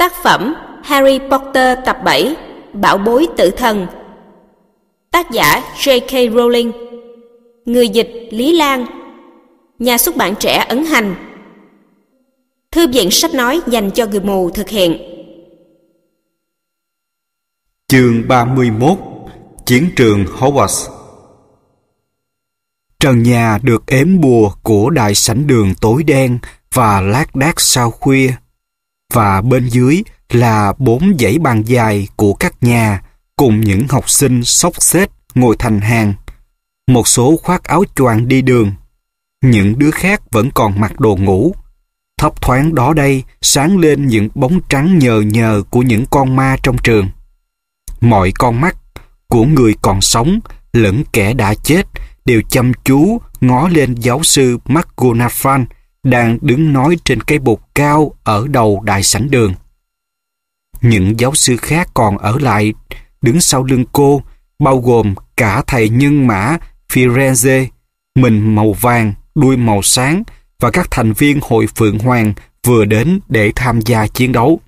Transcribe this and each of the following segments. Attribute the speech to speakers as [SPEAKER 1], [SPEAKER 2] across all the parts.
[SPEAKER 1] Tác phẩm Harry Potter tập 7 Bảo bối tử thần Tác giả J.K. Rowling Người dịch Lý Lan Nhà xuất bản trẻ Ấn Hành Thư viện sách nói dành cho người mù thực hiện Chương 31 Chiến trường Hogwarts Trần nhà được ếm bùa của đại sảnh đường tối đen và lác đác sau khuya và bên dưới là bốn dãy bàn dài của các nhà cùng những học sinh xốc xếp ngồi thành hàng. Một số khoác áo choàng đi đường, những đứa khác vẫn còn mặc đồ ngủ. Thấp thoáng đó đây sáng lên những bóng trắng nhờ nhờ của những con ma trong trường. Mọi con mắt của người còn sống lẫn kẻ đã chết đều chăm chú ngó lên giáo sư McGonagall đang đứng nói trên cây bục cao ở đầu đại sảnh đường. Những giáo sư khác còn ở lại đứng sau lưng cô, bao gồm cả thầy nhân mã Firenze, mình màu vàng, đuôi màu sáng và các thành viên hội Phượng Hoàng vừa đến để tham gia chiến đấu.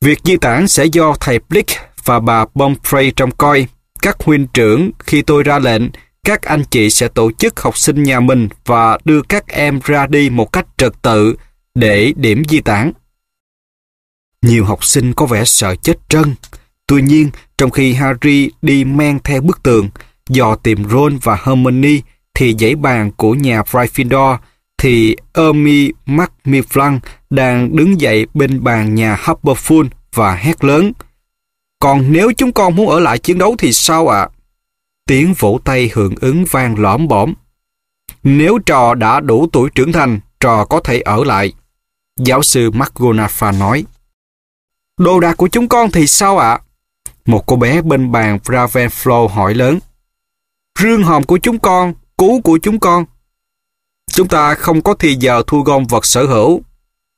[SPEAKER 1] Việc di tản sẽ do thầy Blick và bà Pomfrey trông coi. Các huynh trưởng khi tôi ra lệnh các anh chị sẽ tổ chức học sinh nhà mình và đưa các em ra đi một cách trật tự để điểm di tản. Nhiều học sinh có vẻ sợ chết trân. Tuy nhiên, trong khi Harry đi men theo bức tường, dò tìm Ron và Hermione thì dãy bàn của nhà Gryffindor thì Ermi McMifflin đang đứng dậy bên bàn nhà Hufflepuff và hét lớn. Còn nếu chúng con muốn ở lại chiến đấu thì sao ạ? À? tiếng vỗ tay hưởng ứng vang lõm bõm. Nếu trò đã đủ tuổi trưởng thành, trò có thể ở lại. Giáo sư McGonagall nói. Đồ đạc của chúng con thì sao ạ? Một cô bé bên bàn Ravenflow hỏi lớn. Rương hòm của chúng con, cú của chúng con. Chúng ta không có thì giờ thu gom vật sở hữu.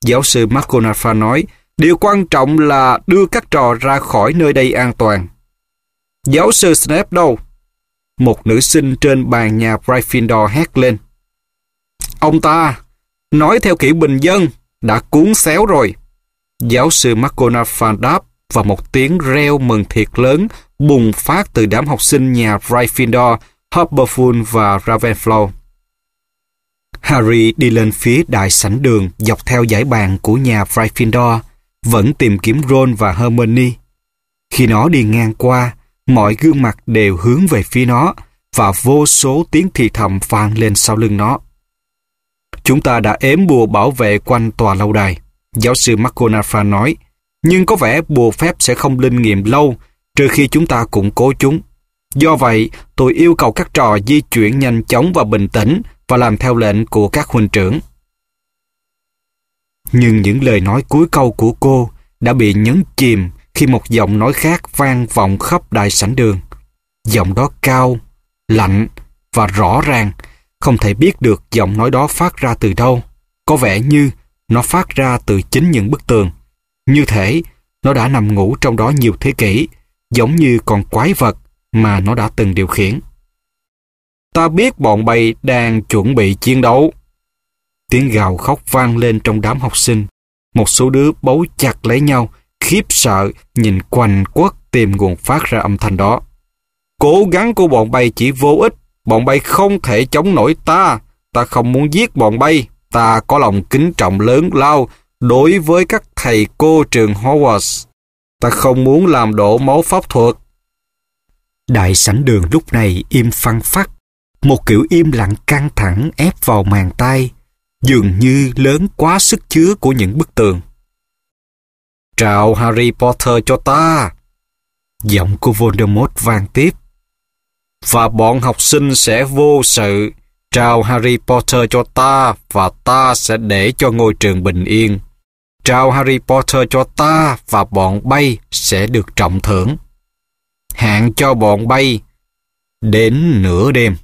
[SPEAKER 1] Giáo sư McGonagall nói, điều quan trọng là đưa các trò ra khỏi nơi đây an toàn. Giáo sư Snape đâu? một nữ sinh trên bàn nhà Gryffindor hét lên. Ông ta, nói theo kiểu bình dân, đã cuốn xéo rồi. Giáo sư McGonagall đáp và một tiếng reo mừng thiệt lớn bùng phát từ đám học sinh nhà Gryffindor, Hufflepuff và Ravenclaw. Harry đi lên phía đại sảnh đường dọc theo dãy bàn của nhà Gryffindor, vẫn tìm kiếm Ron và Hermione. Khi nó đi ngang qua, mọi gương mặt đều hướng về phía nó và vô số tiếng thì thầm vang lên sau lưng nó. Chúng ta đã ếm bùa bảo vệ quanh tòa lâu đài, giáo sư McGonagall nói, nhưng có vẻ bùa phép sẽ không linh nghiệm lâu trừ khi chúng ta củng cố chúng. Do vậy, tôi yêu cầu các trò di chuyển nhanh chóng và bình tĩnh và làm theo lệnh của các huynh trưởng. Nhưng những lời nói cuối câu của cô đã bị nhấn chìm khi một giọng nói khác vang vọng khắp đại sảnh đường. Giọng đó cao, lạnh và rõ ràng, không thể biết được giọng nói đó phát ra từ đâu. Có vẻ như nó phát ra từ chính những bức tường. Như thể nó đã nằm ngủ trong đó nhiều thế kỷ, giống như con quái vật mà nó đã từng điều khiển. Ta biết bọn bay đang chuẩn bị chiến đấu. Tiếng gào khóc vang lên trong đám học sinh. Một số đứa bấu chặt lấy nhau, khiếp sợ nhìn quanh quất tìm nguồn phát ra âm thanh đó. Cố gắng của bọn bay chỉ vô ích, bọn bay không thể chống nổi ta, ta không muốn giết bọn bay, ta có lòng kính trọng lớn lao đối với các thầy cô trường Hogwarts. Ta không muốn làm đổ máu pháp thuật. Đại sảnh đường lúc này im phăng phát, một kiểu im lặng căng thẳng ép vào màn tay dường như lớn quá sức chứa của những bức tường. Trạo Harry Potter cho ta. Giọng của Voldemort vang tiếp. Và bọn học sinh sẽ vô sự. Trao Harry Potter cho ta và ta sẽ để cho ngôi trường bình yên. Trao Harry Potter cho ta và bọn bay sẽ được trọng thưởng. Hạn cho bọn bay đến nửa đêm.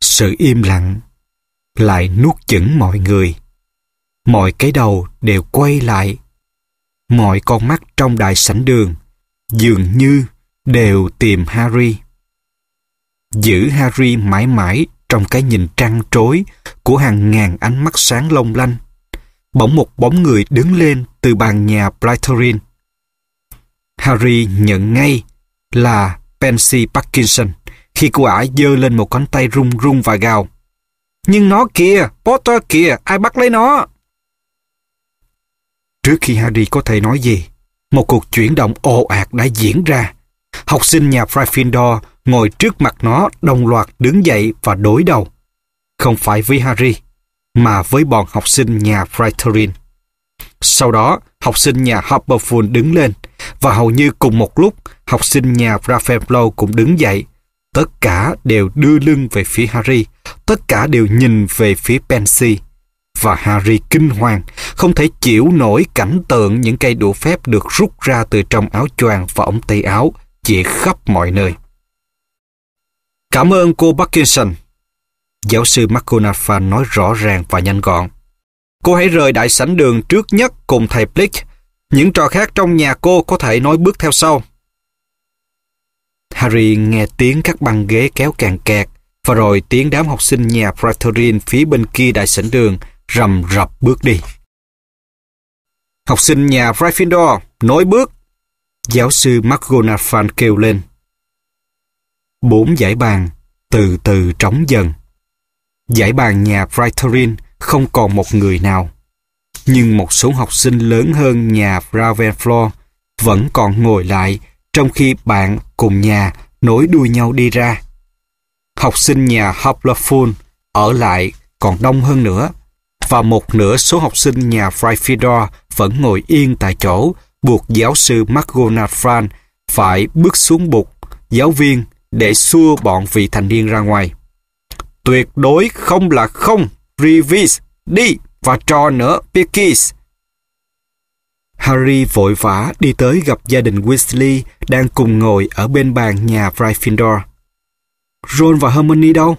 [SPEAKER 1] Sự im lặng lại nuốt chửng mọi người mọi cái đầu đều quay lại. Mọi con mắt trong đại sảnh đường dường như đều tìm Harry. Giữ Harry mãi mãi trong cái nhìn trăng trối của hàng ngàn ánh mắt sáng long lanh. Bỗng một bóng người đứng lên từ bàn nhà Blytherin. Harry nhận ngay là Pansy Parkinson khi cô ả giơ lên một cánh tay run run và gào. Nhưng nó kìa, Potter kìa, ai bắt lấy nó? Trước khi Harry có thể nói gì, một cuộc chuyển động ồ ạt đã diễn ra. Học sinh nhà Gryffindor ngồi trước mặt nó đồng loạt đứng dậy và đối đầu. Không phải với Harry, mà với bọn học sinh nhà Slytherin. Sau đó, học sinh nhà Hufflepuff đứng lên và hầu như cùng một lúc, học sinh nhà Ravenclaw cũng đứng dậy. Tất cả đều đưa lưng về phía Harry, tất cả đều nhìn về phía Pansy và Harry kinh hoàng, không thể chịu nổi cảnh tượng những cây đũa phép được rút ra từ trong áo choàng và ống tay áo, chỉ khắp mọi nơi. Cảm ơn cô Parkinson. Giáo sư McGonagall nói rõ ràng và nhanh gọn. Cô hãy rời đại sảnh đường trước nhất cùng thầy Blake. Những trò khác trong nhà cô có thể nói bước theo sau. Harry nghe tiếng các băng ghế kéo càng kẹt và rồi tiếng đám học sinh nhà Praetorian phía bên kia đại sảnh đường rầm rập bước đi. Học sinh nhà Gryffindor, nối bước! Giáo sư McGonagall kêu lên. Bốn giải bàn từ từ trống dần. Giải bàn nhà Brightorin không còn một người nào. Nhưng một số học sinh lớn hơn nhà Ravenfloor vẫn còn ngồi lại trong khi bạn cùng nhà nối đuôi nhau đi ra. Học sinh nhà Hufflepuff ở lại còn đông hơn nữa và một nửa số học sinh nhà Fryfidor vẫn ngồi yên tại chỗ, buộc giáo sư McGonagall Fran phải bước xuống bục giáo viên để xua bọn vị thành niên ra ngoài. Tuyệt đối không là không, Revis, đi và trò nữa, Pickis. Harry vội vã đi tới gặp gia đình Weasley đang cùng ngồi ở bên bàn nhà Gryffindor. Ron và Hermione đâu?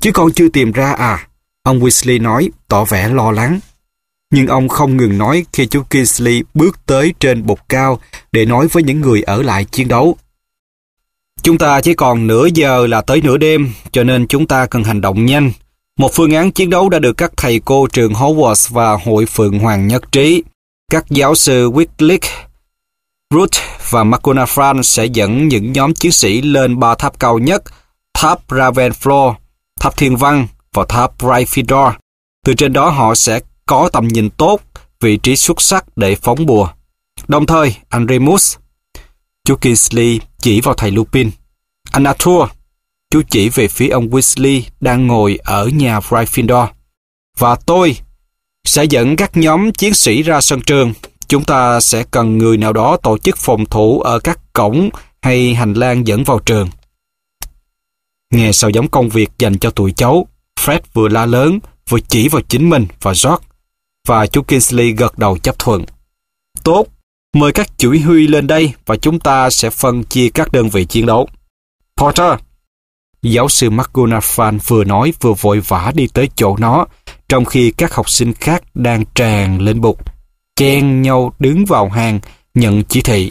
[SPEAKER 1] Chứ con chưa tìm ra à? Ông Weasley nói, tỏ vẻ lo lắng. Nhưng ông không ngừng nói khi chú Kingsley bước tới trên bục cao để nói với những người ở lại chiến đấu. Chúng ta chỉ còn nửa giờ là tới nửa đêm, cho nên chúng ta cần hành động nhanh. Một phương án chiến đấu đã được các thầy cô trường Hogwarts và Hội Phượng Hoàng nhất trí. Các giáo sư Wycliffe, Root và McGonagall sẽ dẫn những nhóm chiến sĩ lên ba tháp cao nhất, tháp Ravenclaw, tháp Thiên Văn vào tháp Bryfidor. Từ trên đó họ sẽ có tầm nhìn tốt, vị trí xuất sắc để phóng bùa. Đồng thời, anh Remus, chú Kingsley chỉ vào thầy Lupin. Anh Arthur, chú chỉ về phía ông Weasley đang ngồi ở nhà Gryffindor. Và tôi sẽ dẫn các nhóm chiến sĩ ra sân trường. Chúng ta sẽ cần người nào đó tổ chức phòng thủ ở các cổng hay hành lang dẫn vào trường. Nghe sao giống công việc dành cho tụi cháu, Fred vừa la lớn, vừa chỉ vào chính mình và George. Và chú Kingsley gật đầu chấp thuận. Tốt, mời các chỉ huy lên đây và chúng ta sẽ phân chia các đơn vị chiến đấu. Potter, Giáo sư McGonagall vừa nói vừa vội vã đi tới chỗ nó, trong khi các học sinh khác đang tràn lên bục, chen nhau đứng vào hàng, nhận chỉ thị.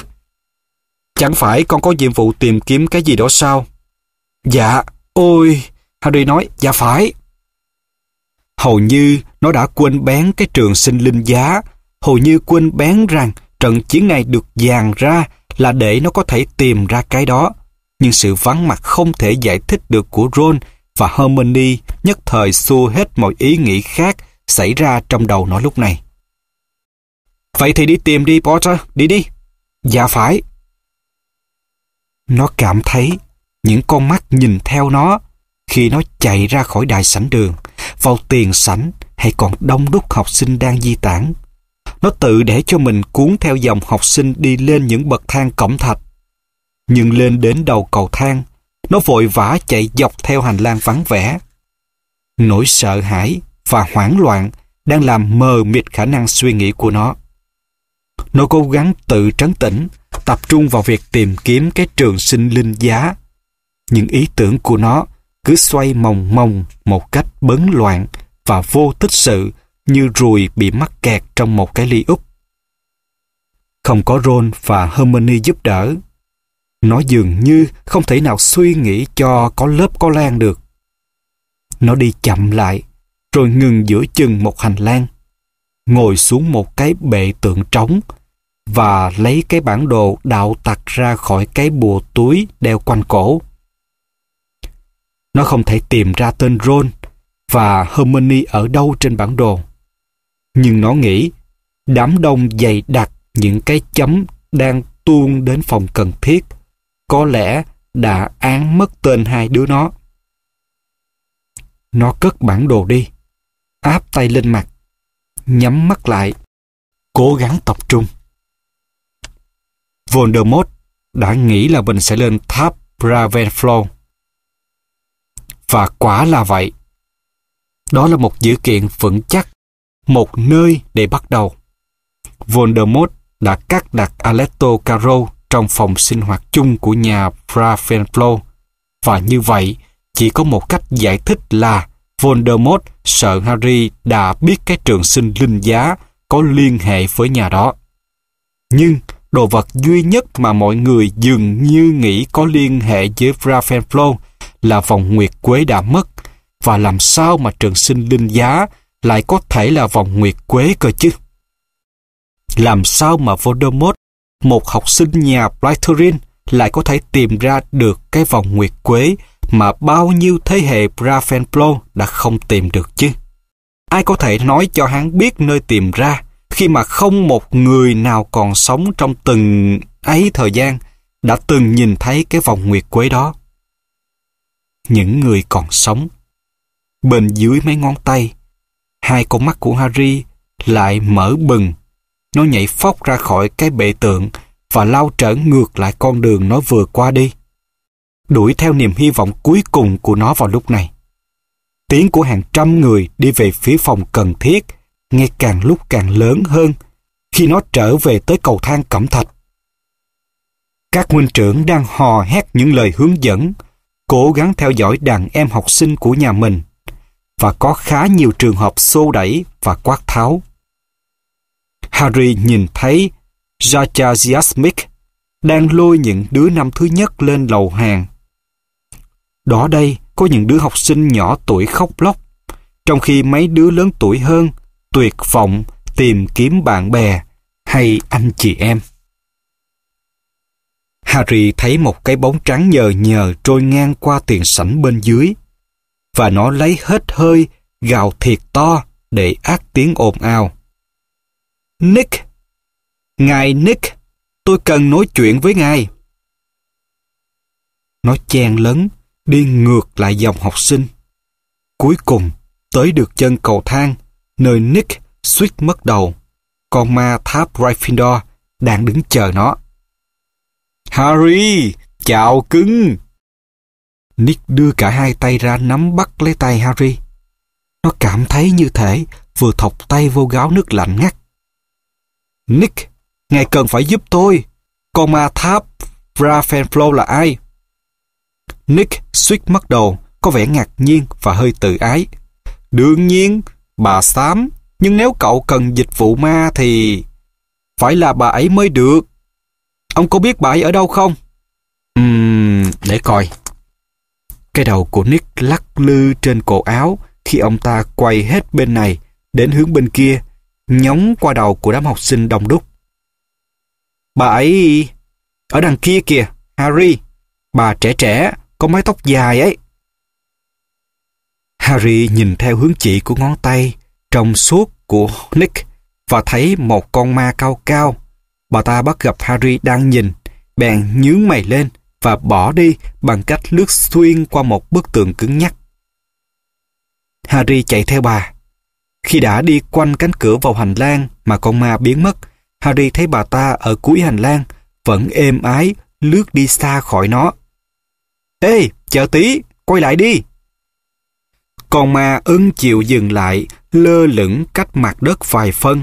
[SPEAKER 1] Chẳng phải con có nhiệm vụ tìm kiếm cái gì đó sao? Dạ, ôi, Harry nói, dạ phải hầu như nó đã quên bén cái trường sinh linh giá, hầu như quên bén rằng trận chiến này được dàn ra là để nó có thể tìm ra cái đó. Nhưng sự vắng mặt không thể giải thích được của Ron và Hermione nhất thời xua hết mọi ý nghĩ khác xảy ra trong đầu nó lúc này. Vậy thì đi tìm đi Potter, đi đi. Dạ phải. Nó cảm thấy những con mắt nhìn theo nó khi nó chạy ra khỏi đại sảnh đường, vào tiền sảnh hay còn đông đúc học sinh đang di tản. Nó tự để cho mình cuốn theo dòng học sinh đi lên những bậc thang cổng thạch. Nhưng lên đến đầu cầu thang, nó vội vã chạy dọc theo hành lang vắng vẻ. Nỗi sợ hãi và hoảng loạn đang làm mờ mịt khả năng suy nghĩ của nó. Nó cố gắng tự trấn tĩnh, tập trung vào việc tìm kiếm cái trường sinh linh giá. Những ý tưởng của nó cứ xoay mòng mòng một cách bấn loạn và vô tích sự như ruồi bị mắc kẹt trong một cái ly úp. Không có Ron và Hermione giúp đỡ, nó dường như không thể nào suy nghĩ cho có lớp có lan được. Nó đi chậm lại, rồi ngừng giữa chừng một hành lang, ngồi xuống một cái bệ tượng trống và lấy cái bản đồ đạo tặc ra khỏi cái bùa túi đeo quanh cổ. Nó không thể tìm ra tên Ron và Hermione ở đâu trên bản đồ. Nhưng nó nghĩ đám đông dày đặc những cái chấm đang tuôn đến phòng cần thiết có lẽ đã án mất tên hai đứa nó. Nó cất bản đồ đi, áp tay lên mặt, nhắm mắt lại, cố gắng tập trung. Voldemort đã nghĩ là mình sẽ lên tháp Ravenclaw và quả là vậy. Đó là một dữ kiện vững chắc, một nơi để bắt đầu. Voldemort đã cắt đặt Aletto Caro trong phòng sinh hoạt chung của nhà Ravenclaw và như vậy chỉ có một cách giải thích là Voldemort sợ Harry đã biết cái trường sinh linh giá có liên hệ với nhà đó. Nhưng đồ vật duy nhất mà mọi người dường như nghĩ có liên hệ với Ravenclaw là vòng nguyệt quế đã mất. Và làm sao mà trường sinh linh giá lại có thể là vòng nguyệt quế cơ chứ? Làm sao mà Voldemort, một học sinh nhà Slytherin, lại có thể tìm ra được cái vòng nguyệt quế mà bao nhiêu thế hệ Ravenclaw đã không tìm được chứ? Ai có thể nói cho hắn biết nơi tìm ra khi mà không một người nào còn sống trong từng ấy thời gian đã từng nhìn thấy cái vòng nguyệt quế đó? những người còn sống. Bên dưới mấy ngón tay, hai con mắt của Harry lại mở bừng. Nó nhảy phóc ra khỏi cái bệ tượng và lao trở ngược lại con đường nó vừa qua đi. Đuổi theo niềm hy vọng cuối cùng của nó vào lúc này. Tiếng của hàng trăm người đi về phía phòng cần thiết ngày càng lúc càng lớn hơn khi nó trở về tới cầu thang cẩm thạch. Các huynh trưởng đang hò hét những lời hướng dẫn cố gắng theo dõi đàn em học sinh của nhà mình và có khá nhiều trường hợp xô đẩy và quát tháo. Harry nhìn thấy Jachaziasmik đang lôi những đứa năm thứ nhất lên lầu hàng. Đó đây có những đứa học sinh nhỏ tuổi khóc lóc, trong khi mấy đứa lớn tuổi hơn tuyệt vọng tìm kiếm bạn bè hay anh chị em. Harry thấy một cái bóng trắng nhờ nhờ trôi ngang qua tiền sảnh bên dưới. Và nó lấy hết hơi, gào thiệt to để ác tiếng ồn ào. Nick! Ngài Nick! Tôi cần nói chuyện với ngài. Nó chen lấn, đi ngược lại dòng học sinh. Cuối cùng, tới được chân cầu thang, nơi Nick suýt mất đầu. Con ma tháp Gryffindor đang đứng chờ nó. Harry, chào cưng. Nick đưa cả hai tay ra nắm bắt lấy tay Harry. Nó cảm thấy như thể vừa thọc tay vô gáo nước lạnh ngắt. Nick, ngài cần phải giúp tôi. Con ma tháp Ravenflow là ai? Nick suýt mất đầu, có vẻ ngạc nhiên và hơi tự ái. Đương nhiên, bà xám, nhưng nếu cậu cần dịch vụ ma thì... Phải là bà ấy mới được. Ông có biết bà ấy ở đâu không? Ừm, để coi. Cái đầu của Nick lắc lư trên cổ áo khi ông ta quay hết bên này đến hướng bên kia, nhóng qua đầu của đám học sinh đông đúc. Bà ấy ở đằng kia kìa, Harry. Bà trẻ trẻ, có mái tóc dài ấy. Harry nhìn theo hướng chỉ của ngón tay trong suốt của Nick và thấy một con ma cao cao bà ta bắt gặp Harry đang nhìn, bèn nhướng mày lên và bỏ đi bằng cách lướt xuyên qua một bức tường cứng nhắc. Harry chạy theo bà. Khi đã đi quanh cánh cửa vào hành lang mà con ma biến mất, Harry thấy bà ta ở cuối hành lang vẫn êm ái lướt đi xa khỏi nó. Ê, chờ tí, quay lại đi. Con ma ưng chịu dừng lại, lơ lửng cách mặt đất vài phân.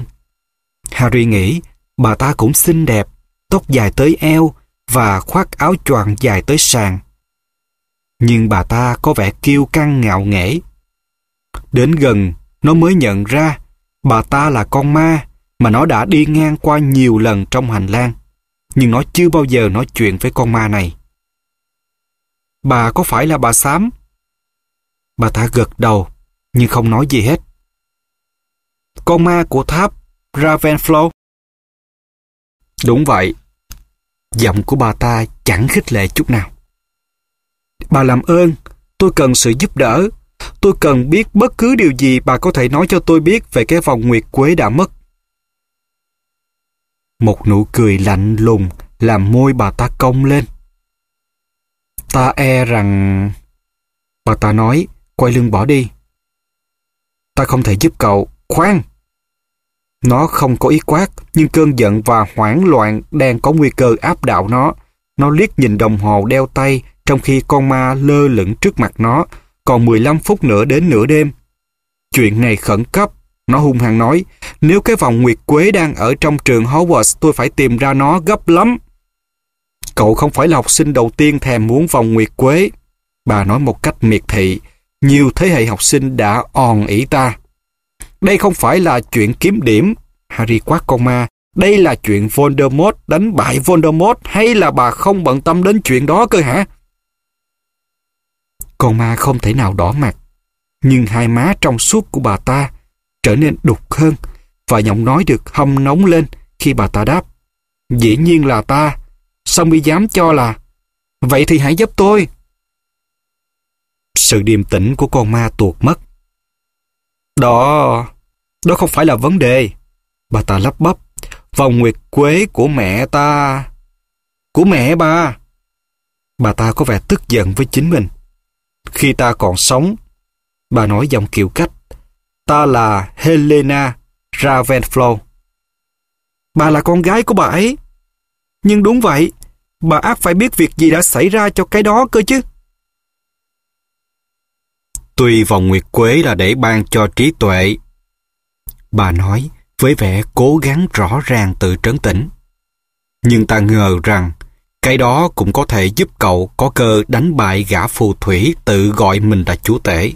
[SPEAKER 1] Harry nghĩ Bà ta cũng xinh đẹp, tóc dài tới eo và khoác áo choàng dài tới sàn. Nhưng bà ta có vẻ kiêu căng ngạo nghễ. Đến gần, nó mới nhận ra bà ta là con ma mà nó đã đi ngang qua nhiều lần trong hành lang. Nhưng nó chưa bao giờ nói chuyện với con ma này. Bà có phải là bà xám? Bà ta gật đầu, nhưng không nói gì hết. Con ma của tháp Ravenflow Đúng vậy. Giọng của bà ta chẳng khích lệ chút nào. Bà làm ơn, tôi cần sự giúp đỡ. Tôi cần biết bất cứ điều gì bà có thể nói cho tôi biết về cái vòng nguyệt quế đã mất. Một nụ cười lạnh lùng làm môi bà ta cong lên. Ta e rằng... Bà ta nói, quay lưng bỏ đi. Ta không thể giúp cậu. Khoan! Nó không có ý quát, nhưng cơn giận và hoảng loạn đang có nguy cơ áp đảo nó. Nó liếc nhìn đồng hồ đeo tay, trong khi con ma lơ lửng trước mặt nó, còn 15 phút nữa đến nửa đêm. Chuyện này khẩn cấp, nó hung hăng nói, nếu cái vòng nguyệt quế đang ở trong trường Hogwarts tôi phải tìm ra nó gấp lắm. Cậu không phải là học sinh đầu tiên thèm muốn vòng nguyệt quế. Bà nói một cách miệt thị, nhiều thế hệ học sinh đã òn ỉ ta. Đây không phải là chuyện kiếm điểm, Harry quát con ma. Đây là chuyện Voldemort đánh bại Voldemort hay là bà không bận tâm đến chuyện đó cơ hả? Con ma không thể nào đỏ mặt, nhưng hai má trong suốt của bà ta trở nên đục hơn và giọng nói được hâm nóng lên khi bà ta đáp. Dĩ nhiên là ta, song mi dám cho là Vậy thì hãy giúp tôi. Sự điềm tĩnh của con ma tuột mất. Đó, đó không phải là vấn đề. Bà ta lắp bắp. Vòng nguyệt quế của mẹ ta. Của mẹ bà. Bà ta có vẻ tức giận với chính mình. Khi ta còn sống, bà nói giọng kiểu cách. Ta là Helena Ravenflow. Bà là con gái của bà ấy. Nhưng đúng vậy, bà ác phải biết việc gì đã xảy ra cho cái đó cơ chứ. Tuy vòng nguyệt quế là để ban cho trí tuệ, Bà nói với vẻ cố gắng rõ ràng tự trấn tĩnh. Nhưng ta ngờ rằng cái đó cũng có thể giúp cậu có cơ đánh bại gã phù thủy tự gọi mình là chủ tể.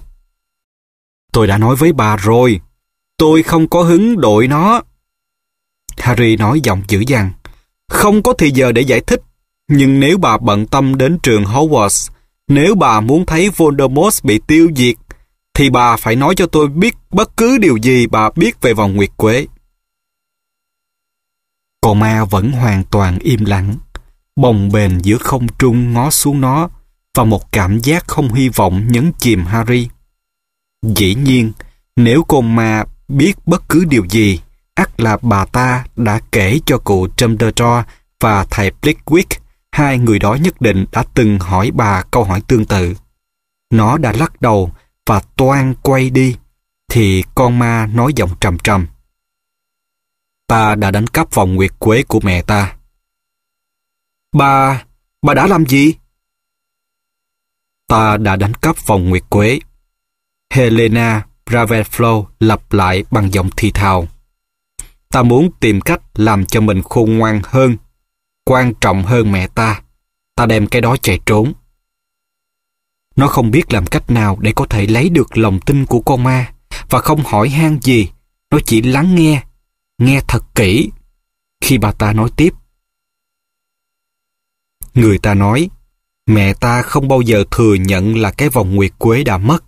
[SPEAKER 1] Tôi đã nói với bà rồi, tôi không có hứng đội nó. Harry nói giọng dữ dằn, không có thì giờ để giải thích, nhưng nếu bà bận tâm đến trường Hogwarts, nếu bà muốn thấy Voldemort bị tiêu diệt thì bà phải nói cho tôi biết bất cứ điều gì bà biết về vòng nguyệt quế. Cò ma vẫn hoàn toàn im lặng, bồng bềnh giữa không trung ngó xuống nó và một cảm giác không hy vọng nhấn chìm Harry. Dĩ nhiên, nếu con ma biết bất cứ điều gì, ắt là bà ta đã kể cho cụ Dumbledore và thầy Blickwick, hai người đó nhất định đã từng hỏi bà câu hỏi tương tự. Nó đã lắc đầu và toan quay đi, thì con ma nói giọng trầm trầm. Ta đã đánh cắp vòng nguyệt quế của mẹ ta. Bà, bà đã làm gì? Ta đã đánh cắp vòng nguyệt quế. Helena Ravenflow lặp lại bằng giọng thì thào. Ta muốn tìm cách làm cho mình khôn ngoan hơn, quan trọng hơn mẹ ta. Ta đem cái đó chạy trốn. Nó không biết làm cách nào để có thể lấy được lòng tin của con ma và không hỏi han gì. Nó chỉ lắng nghe, nghe thật kỹ. Khi bà ta nói tiếp. Người ta nói, mẹ ta không bao giờ thừa nhận là cái vòng nguyệt quế đã mất.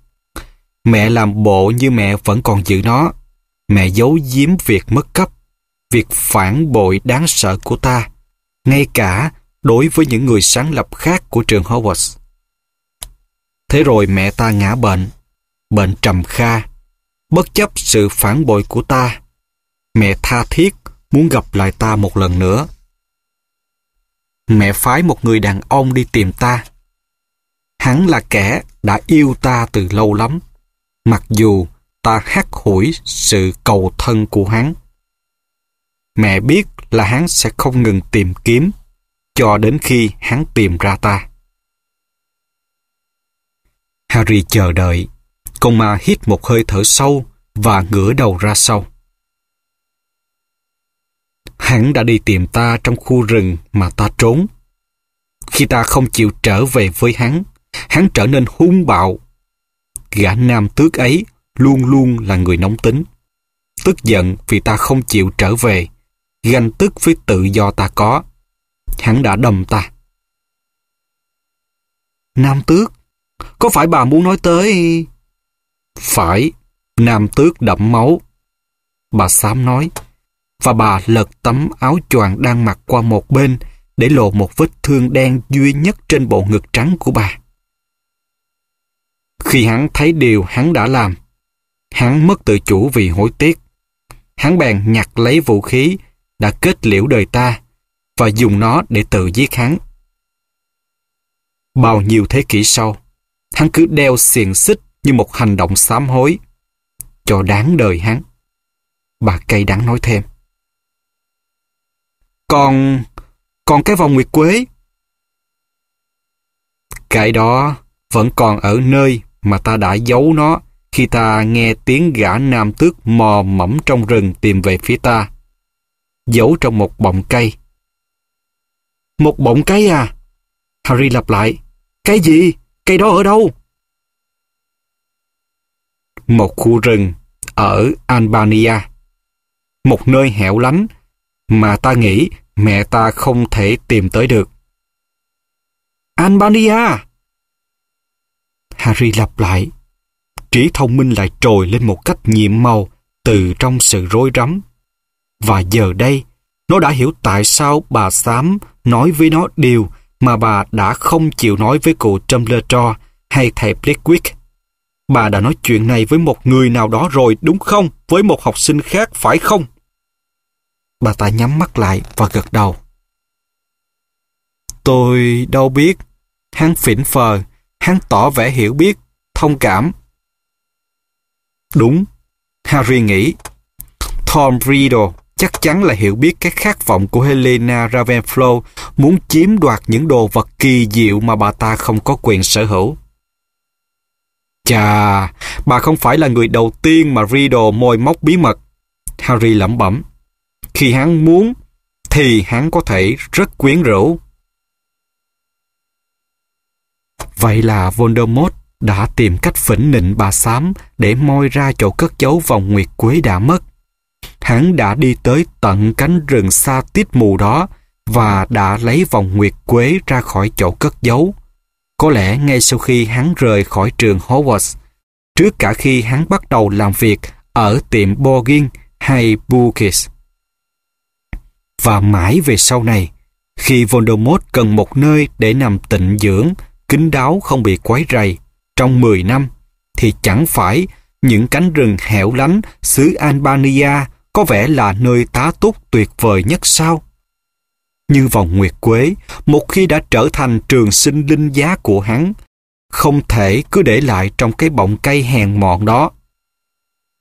[SPEAKER 1] Mẹ làm bộ như mẹ vẫn còn giữ nó. Mẹ giấu giếm việc mất cấp, việc phản bội đáng sợ của ta, ngay cả đối với những người sáng lập khác của trường Hogwarts. Thế rồi mẹ ta ngã bệnh, bệnh trầm kha. Bất chấp sự phản bội của ta, mẹ tha thiết muốn gặp lại ta một lần nữa. Mẹ phái một người đàn ông đi tìm ta. Hắn là kẻ đã yêu ta từ lâu lắm, mặc dù ta hắt hủi sự cầu thân của hắn. Mẹ biết là hắn sẽ không ngừng tìm kiếm cho đến khi hắn tìm ra ta. Harry chờ đợi. Con ma hít một hơi thở sâu và ngửa đầu ra sau. Hắn đã đi tìm ta trong khu rừng mà ta trốn. Khi ta không chịu trở về với hắn, hắn trở nên hung bạo. Gã nam tước ấy luôn luôn là người nóng tính. Tức giận vì ta không chịu trở về, ganh tức với tự do ta có. Hắn đã đầm ta. Nam tước có phải bà muốn nói tới... Phải, nam tước đậm máu. Bà xám nói, và bà lật tấm áo choàng đang mặc qua một bên để lộ một vết thương đen duy nhất trên bộ ngực trắng của bà. Khi hắn thấy điều hắn đã làm, hắn mất tự chủ vì hối tiếc. Hắn bèn nhặt lấy vũ khí đã kết liễu đời ta và dùng nó để tự giết hắn. Bao nhiêu thế kỷ sau, hắn cứ đeo xiềng xích như một hành động sám hối, cho đáng đời hắn. Bà cây đáng nói thêm. Còn, còn cái vòng nguyệt quế? Cái đó vẫn còn ở nơi mà ta đã giấu nó khi ta nghe tiếng gã nam tước mò mẫm trong rừng tìm về phía ta. Giấu trong một bọng cây. Một bọng cây à? Harry lặp lại. Cái gì? Cây đó ở đâu? Một khu rừng ở Albania. Một nơi hẻo lánh mà ta nghĩ mẹ ta không thể tìm tới được. Albania! Harry lặp lại. Trí thông minh lại trồi lên một cách nhiệm màu từ trong sự rối rắm. Và giờ đây, nó đã hiểu tại sao bà xám nói với nó điều mà bà đã không chịu nói với cụ Trumblertro hay thầy Blickwick. Bà đã nói chuyện này với một người nào đó rồi đúng không? Với một học sinh khác phải không? Bà ta nhắm mắt lại và gật đầu. Tôi đâu biết. Hắn phỉnh phờ, hắn tỏ vẻ hiểu biết, thông cảm. Đúng, Harry nghĩ. Tom Riddle chắc chắn là hiểu biết cái khát vọng của Helena Ravenflow muốn chiếm đoạt những đồ vật kỳ diệu mà bà ta không có quyền sở hữu. Chà, bà không phải là người đầu tiên mà Riddle môi móc bí mật. Harry lẩm bẩm. Khi hắn muốn, thì hắn có thể rất quyến rũ. Vậy là Voldemort đã tìm cách phỉnh nịnh bà xám để moi ra chỗ cất giấu vòng nguyệt quế đã mất hắn đã đi tới tận cánh rừng xa tít mù đó và đã lấy vòng nguyệt quế ra khỏi chỗ cất giấu. Có lẽ ngay sau khi hắn rời khỏi trường Hogwarts, trước cả khi hắn bắt đầu làm việc ở tiệm Borgin hay Bukis. Và mãi về sau này, khi Voldemort cần một nơi để nằm tịnh dưỡng, kín đáo không bị quấy rầy trong 10 năm, thì chẳng phải những cánh rừng hẻo lánh xứ Albania có vẻ là nơi tá túc tuyệt vời nhất sao? Như vòng nguyệt quế, một khi đã trở thành trường sinh linh giá của hắn, không thể cứ để lại trong cái bọng cây hèn mọn đó.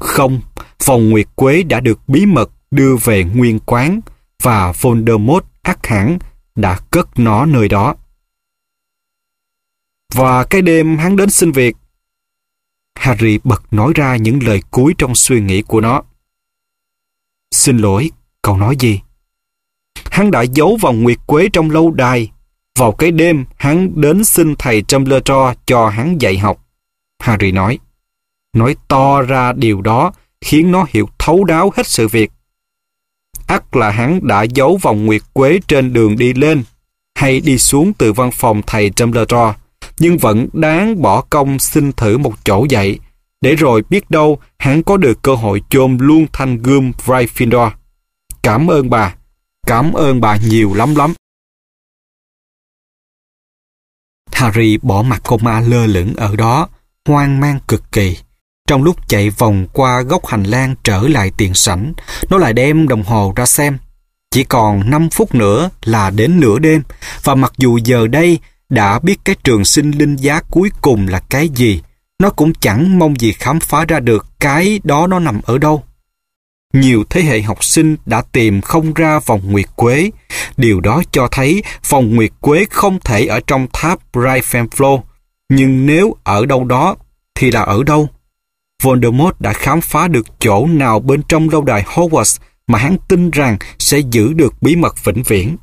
[SPEAKER 1] Không, vòng nguyệt quế đã được bí mật đưa về nguyên quán và Voldemort ác hẳn đã cất nó nơi đó. Và cái đêm hắn đến xin việc, Harry bật nói ra những lời cuối trong suy nghĩ của nó. Xin lỗi, cậu nói gì? Hắn đã giấu vòng nguyệt quế trong lâu đài. Vào cái đêm, hắn đến xin thầy Trumblertro cho hắn dạy học. Harry nói. Nói to ra điều đó, khiến nó hiểu thấu đáo hết sự việc. ắt là hắn đã giấu vòng nguyệt quế trên đường đi lên, hay đi xuống từ văn phòng thầy Trumblertro, nhưng vẫn đáng bỏ công xin thử một chỗ dạy, để rồi biết đâu hắn có được cơ hội chôn luôn thanh gươm Gryffindor. Cảm ơn bà, cảm ơn bà nhiều lắm lắm. Harry bỏ mặt cô ma lơ lửng ở đó, hoang mang cực kỳ. Trong lúc chạy vòng qua góc hành lang trở lại tiền sảnh, nó lại đem đồng hồ ra xem. Chỉ còn 5 phút nữa là đến nửa đêm, và mặc dù giờ đây đã biết cái trường sinh linh giá cuối cùng là cái gì, nó cũng chẳng mong gì khám phá ra được cái đó nó nằm ở đâu. Nhiều thế hệ học sinh đã tìm không ra vòng nguyệt quế. Điều đó cho thấy vòng nguyệt quế không thể ở trong tháp Ravenflow. Nhưng nếu ở đâu đó, thì là ở đâu? Voldemort đã khám phá được chỗ nào bên trong lâu đài Hogwarts mà hắn tin rằng sẽ giữ được bí mật vĩnh viễn.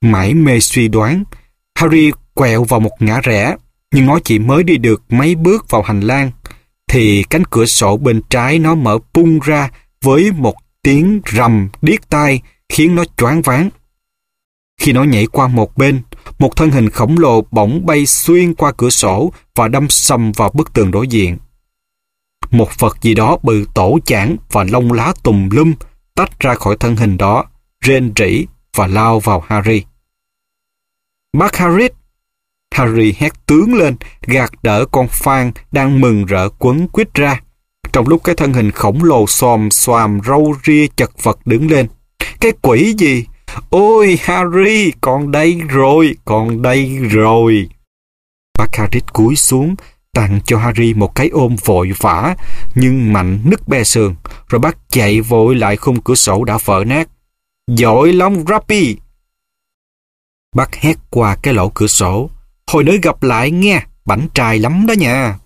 [SPEAKER 1] Mãi mê suy đoán, Harry quẹo vào một ngã rẽ nhưng nó chỉ mới đi được mấy bước vào hành lang, thì cánh cửa sổ bên trái nó mở bung ra với một tiếng rầm điếc tai khiến nó choáng váng. Khi nó nhảy qua một bên, một thân hình khổng lồ bỗng bay xuyên qua cửa sổ và đâm sầm vào bức tường đối diện. Một vật gì đó bự tổ chảng và lông lá tùm lum tách ra khỏi thân hình đó, rên rỉ và lao vào Harry. Bác Harris! Harry hét tướng lên, gạt đỡ con Phan đang mừng rỡ quấn quýt ra. Trong lúc cái thân hình khổng lồ xòm xòm râu ria chật vật đứng lên. Cái quỷ gì? Ôi Harry, con đây rồi, con đây rồi. Bác Harris cúi xuống, tặng cho Harry một cái ôm vội vã, nhưng mạnh nứt be sườn, rồi bác chạy vội lại khung cửa sổ đã vỡ nát. Giỏi lắm, Rappy! Bác hét qua cái lỗ cửa sổ, Hồi nữa gặp lại nghe, bảnh trai lắm đó nha.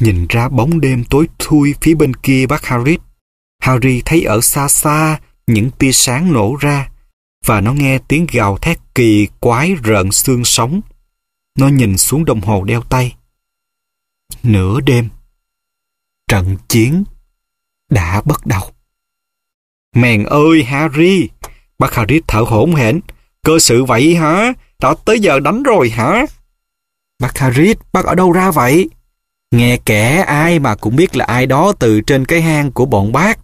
[SPEAKER 1] Nhìn ra bóng đêm tối thui phía bên kia bác harry Harry thấy ở xa xa những tia sáng nổ ra và nó nghe tiếng gào thét kỳ quái rợn xương sống. Nó nhìn xuống đồng hồ đeo tay. Nửa đêm. Trận chiến đã bắt đầu. Mèn ơi Harry! Bác Harry thở hổn hển. Cơ sự vậy hả? đã tới giờ đánh rồi hả? Bác Harris, bác ở đâu ra vậy? Nghe kẻ ai mà cũng biết là ai đó từ trên cái hang của bọn bác.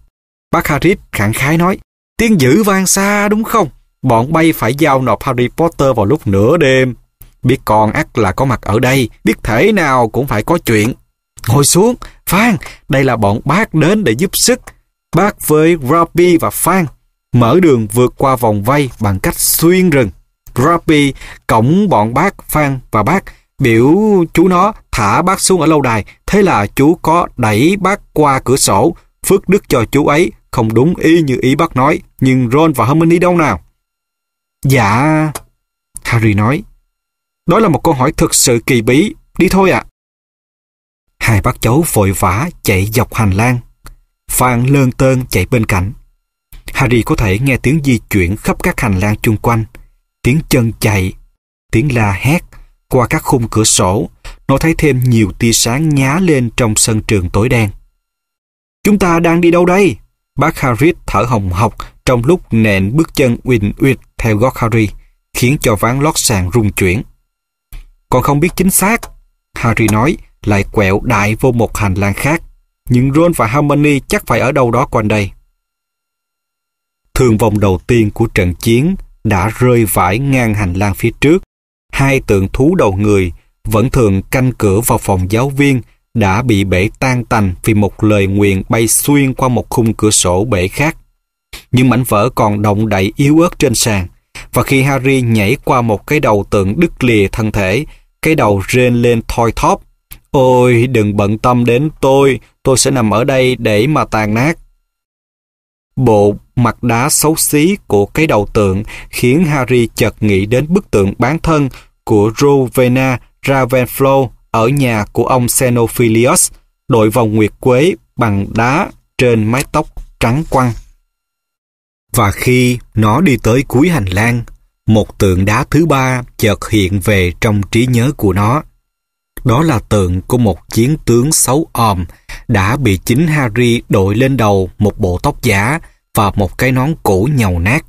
[SPEAKER 1] Bác Harris khẳng khái nói, tiếng dữ vang xa đúng không? Bọn bay phải giao nộp Harry Potter vào lúc nửa đêm. Biết còn ắt là có mặt ở đây, biết thể nào cũng phải có chuyện. Ngồi xuống, Phan, đây là bọn bác đến để giúp sức. Bác với Robbie và Phan mở đường vượt qua vòng vây bằng cách xuyên rừng. Rappy cổng bọn bác Phan và bác biểu chú nó thả bác xuống ở lâu đài. Thế là chú có đẩy bác qua cửa sổ, phước đức cho chú ấy, không đúng y như ý bác nói. Nhưng Ron và Hermione đâu nào? Dạ, Harry nói. Đó là một câu hỏi thực sự kỳ bí, đi thôi ạ. À. Hai bác cháu vội vã chạy dọc hành lang. Phan lơn tơn chạy bên cạnh. Harry có thể nghe tiếng di chuyển khắp các hành lang chung quanh tiếng chân chạy, tiếng la hét qua các khung cửa sổ, nó thấy thêm nhiều tia sáng nhá lên trong sân trường tối đen. Chúng ta đang đi đâu đây? Bác Harris thở hồng hộc trong lúc nện bước chân win uyệt theo gót Harry, khiến cho ván lót sàn rung chuyển. Còn không biết chính xác, Harry nói, lại quẹo đại vô một hành lang khác. những Ron và Harmony chắc phải ở đâu đó quanh đây. thường vòng đầu tiên của trận chiến đã rơi vãi ngang hành lang phía trước. Hai tượng thú đầu người vẫn thường canh cửa vào phòng giáo viên đã bị bể tan tành vì một lời nguyền bay xuyên qua một khung cửa sổ bể khác. Nhưng mảnh vỡ còn động đậy yếu ớt trên sàn và khi Harry nhảy qua một cái đầu tượng đứt lìa thân thể, cái đầu rên lên thoi thóp. Ôi, đừng bận tâm đến tôi, tôi sẽ nằm ở đây để mà tàn nát. Bộ mặt đá xấu xí của cái đầu tượng khiến Harry chợt nghĩ đến bức tượng bán thân của Rowena Ravenflow ở nhà của ông Xenophilius, đội vòng nguyệt quế bằng đá trên mái tóc trắng quăng. Và khi nó đi tới cuối hành lang, một tượng đá thứ ba chợt hiện về trong trí nhớ của nó. Đó là tượng của một chiến tướng xấu òm đã bị chính Harry đội lên đầu một bộ tóc giả và một cái nón cũ nhầu nát.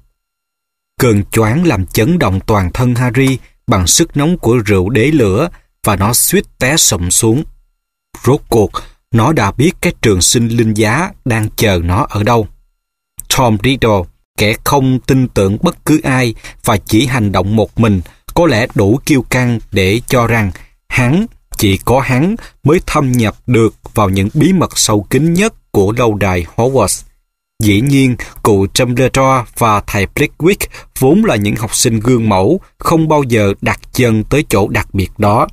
[SPEAKER 1] Cơn choáng làm chấn động toàn thân Harry bằng sức nóng của rượu đế lửa và nó suýt té sụm xuống. Rốt cuộc, nó đã biết cái trường sinh linh giá đang chờ nó ở đâu. Tom Riddle, kẻ không tin tưởng bất cứ ai và chỉ hành động một mình, có lẽ đủ kiêu căng để cho rằng hắn chỉ có hắn mới thâm nhập được vào những bí mật sâu kín nhất của lâu đài Hogwarts. Dĩ nhiên, cụ Dumbledore và thầy Blickwick vốn là những học sinh gương mẫu, không bao giờ đặt chân tới chỗ đặc biệt đó.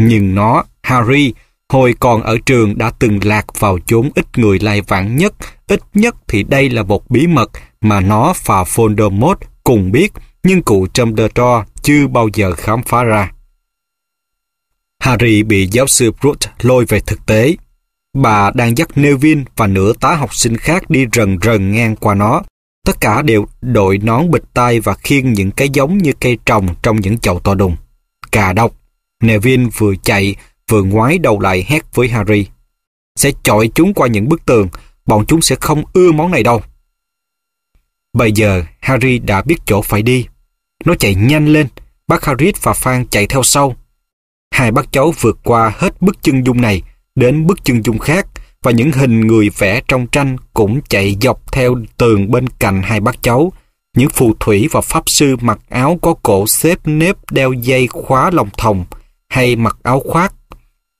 [SPEAKER 1] Nhưng nó, Harry, hồi còn ở trường đã từng lạc vào chốn ít người lai vãng nhất, ít nhất thì đây là một bí mật mà nó và Voldemort cùng biết, nhưng cụ Dumbledore chưa bao giờ khám phá ra. Harry bị giáo sư Brooke lôi về thực tế. Bà đang dắt Nevin và nửa tá học sinh khác đi rần rần ngang qua nó. Tất cả đều đội nón bịch tai và khiêng những cái giống như cây trồng trong những chậu to đùng. Cà độc, Nevin vừa chạy vừa ngoái đầu lại hét với Harry. Sẽ chọi chúng qua những bức tường, bọn chúng sẽ không ưa món này đâu. Bây giờ Harry đã biết chỗ phải đi. Nó chạy nhanh lên, bác Harris và Phan chạy theo sau hai bác cháu vượt qua hết bức chân dung này đến bức chân dung khác và những hình người vẽ trong tranh cũng chạy dọc theo tường bên cạnh hai bác cháu. Những phù thủy và pháp sư mặc áo có cổ xếp nếp đeo dây khóa lòng thòng hay mặc áo khoác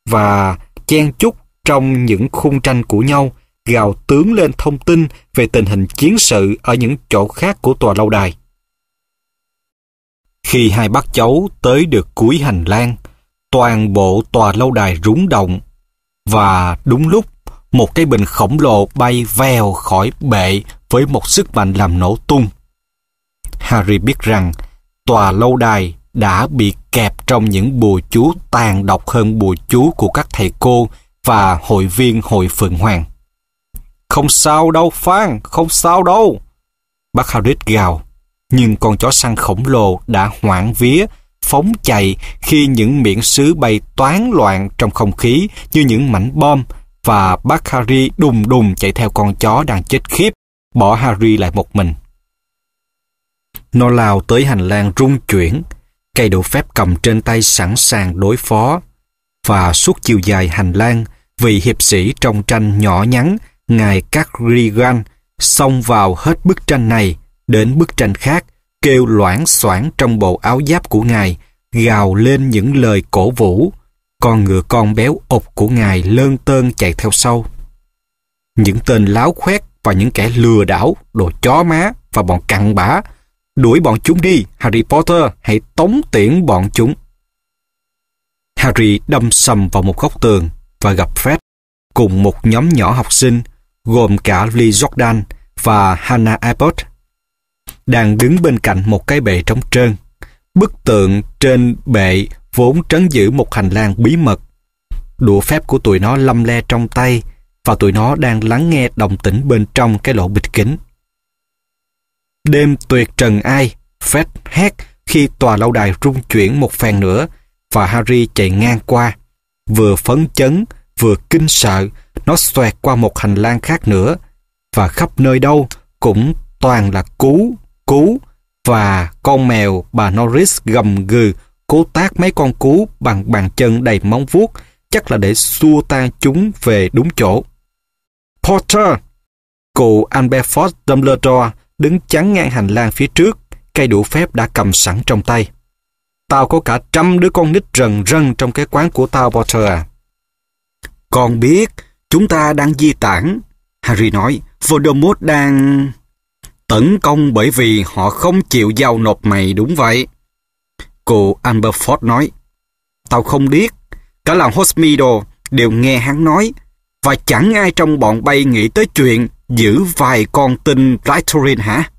[SPEAKER 1] và chen chúc trong những khung tranh của nhau gào tướng lên thông tin về tình hình chiến sự ở những chỗ khác của tòa lâu đài. Khi hai bác cháu tới được cuối hành lang, toàn bộ tòa lâu đài rúng động. Và đúng lúc, một cái bình khổng lồ bay veo khỏi bệ với một sức mạnh làm nổ tung. Harry biết rằng tòa lâu đài đã bị kẹp trong những bùa chú tàn độc hơn bùa chú của các thầy cô và hội viên hội Phượng Hoàng. Không sao đâu Phan, không sao đâu. Bác Harris gào, nhưng con chó săn khổng lồ đã hoảng vía phóng chạy khi những miệng sứ bay toán loạn trong không khí như những mảnh bom và bác Harry đùng đùng chạy theo con chó đang chết khiếp, bỏ Harry lại một mình. Nó lao tới hành lang rung chuyển, cây đũa phép cầm trên tay sẵn sàng đối phó. Và suốt chiều dài hành lang, vị hiệp sĩ trong tranh nhỏ nhắn, ngài Carrigan, xông vào hết bức tranh này đến bức tranh khác kêu loãng xoảng trong bộ áo giáp của Ngài, gào lên những lời cổ vũ. Con ngựa con béo ục của Ngài lơn tơn chạy theo sau. Những tên láo khoét và những kẻ lừa đảo, đồ chó má và bọn cặn bã. Đuổi bọn chúng đi, Harry Potter, hãy tống tiễn bọn chúng. Harry đâm sầm vào một góc tường và gặp Fred cùng một nhóm nhỏ học sinh gồm cả Lee Jordan và Hannah Abbott đang đứng bên cạnh một cái bệ trống trơn. Bức tượng trên bệ vốn trấn giữ một hành lang bí mật. Đũa phép của tụi nó lâm le trong tay và tụi nó đang lắng nghe đồng tĩnh bên trong cái lỗ bịch kính. Đêm tuyệt trần ai, Fred hét khi tòa lâu đài rung chuyển một phen nữa và Harry chạy ngang qua. Vừa phấn chấn, vừa kinh sợ, nó xoẹt qua một hành lang khác nữa và khắp nơi đâu cũng toàn là cú cú và con mèo bà Norris gầm gừ cố tác mấy con cú bằng bàn chân đầy móng vuốt chắc là để xua tan chúng về đúng chỗ. Potter, Cụ Amberford Dumbledore đứng chắn ngang hành lang phía trước, cây đũa phép đã cầm sẵn trong tay. Tao có cả trăm đứa con nít rần rần trong cái quán của tao, Potter à. Con biết, chúng ta đang di tản. Harry nói, Voldemort đang... Tấn công bởi vì họ không chịu giao nộp mày đúng vậy. Cô Amberford nói, Tao không biết, cả làng Hosmido đều nghe hắn nói, và chẳng ai trong bọn bay nghĩ tới chuyện giữ vài con tin Rhytorin hả?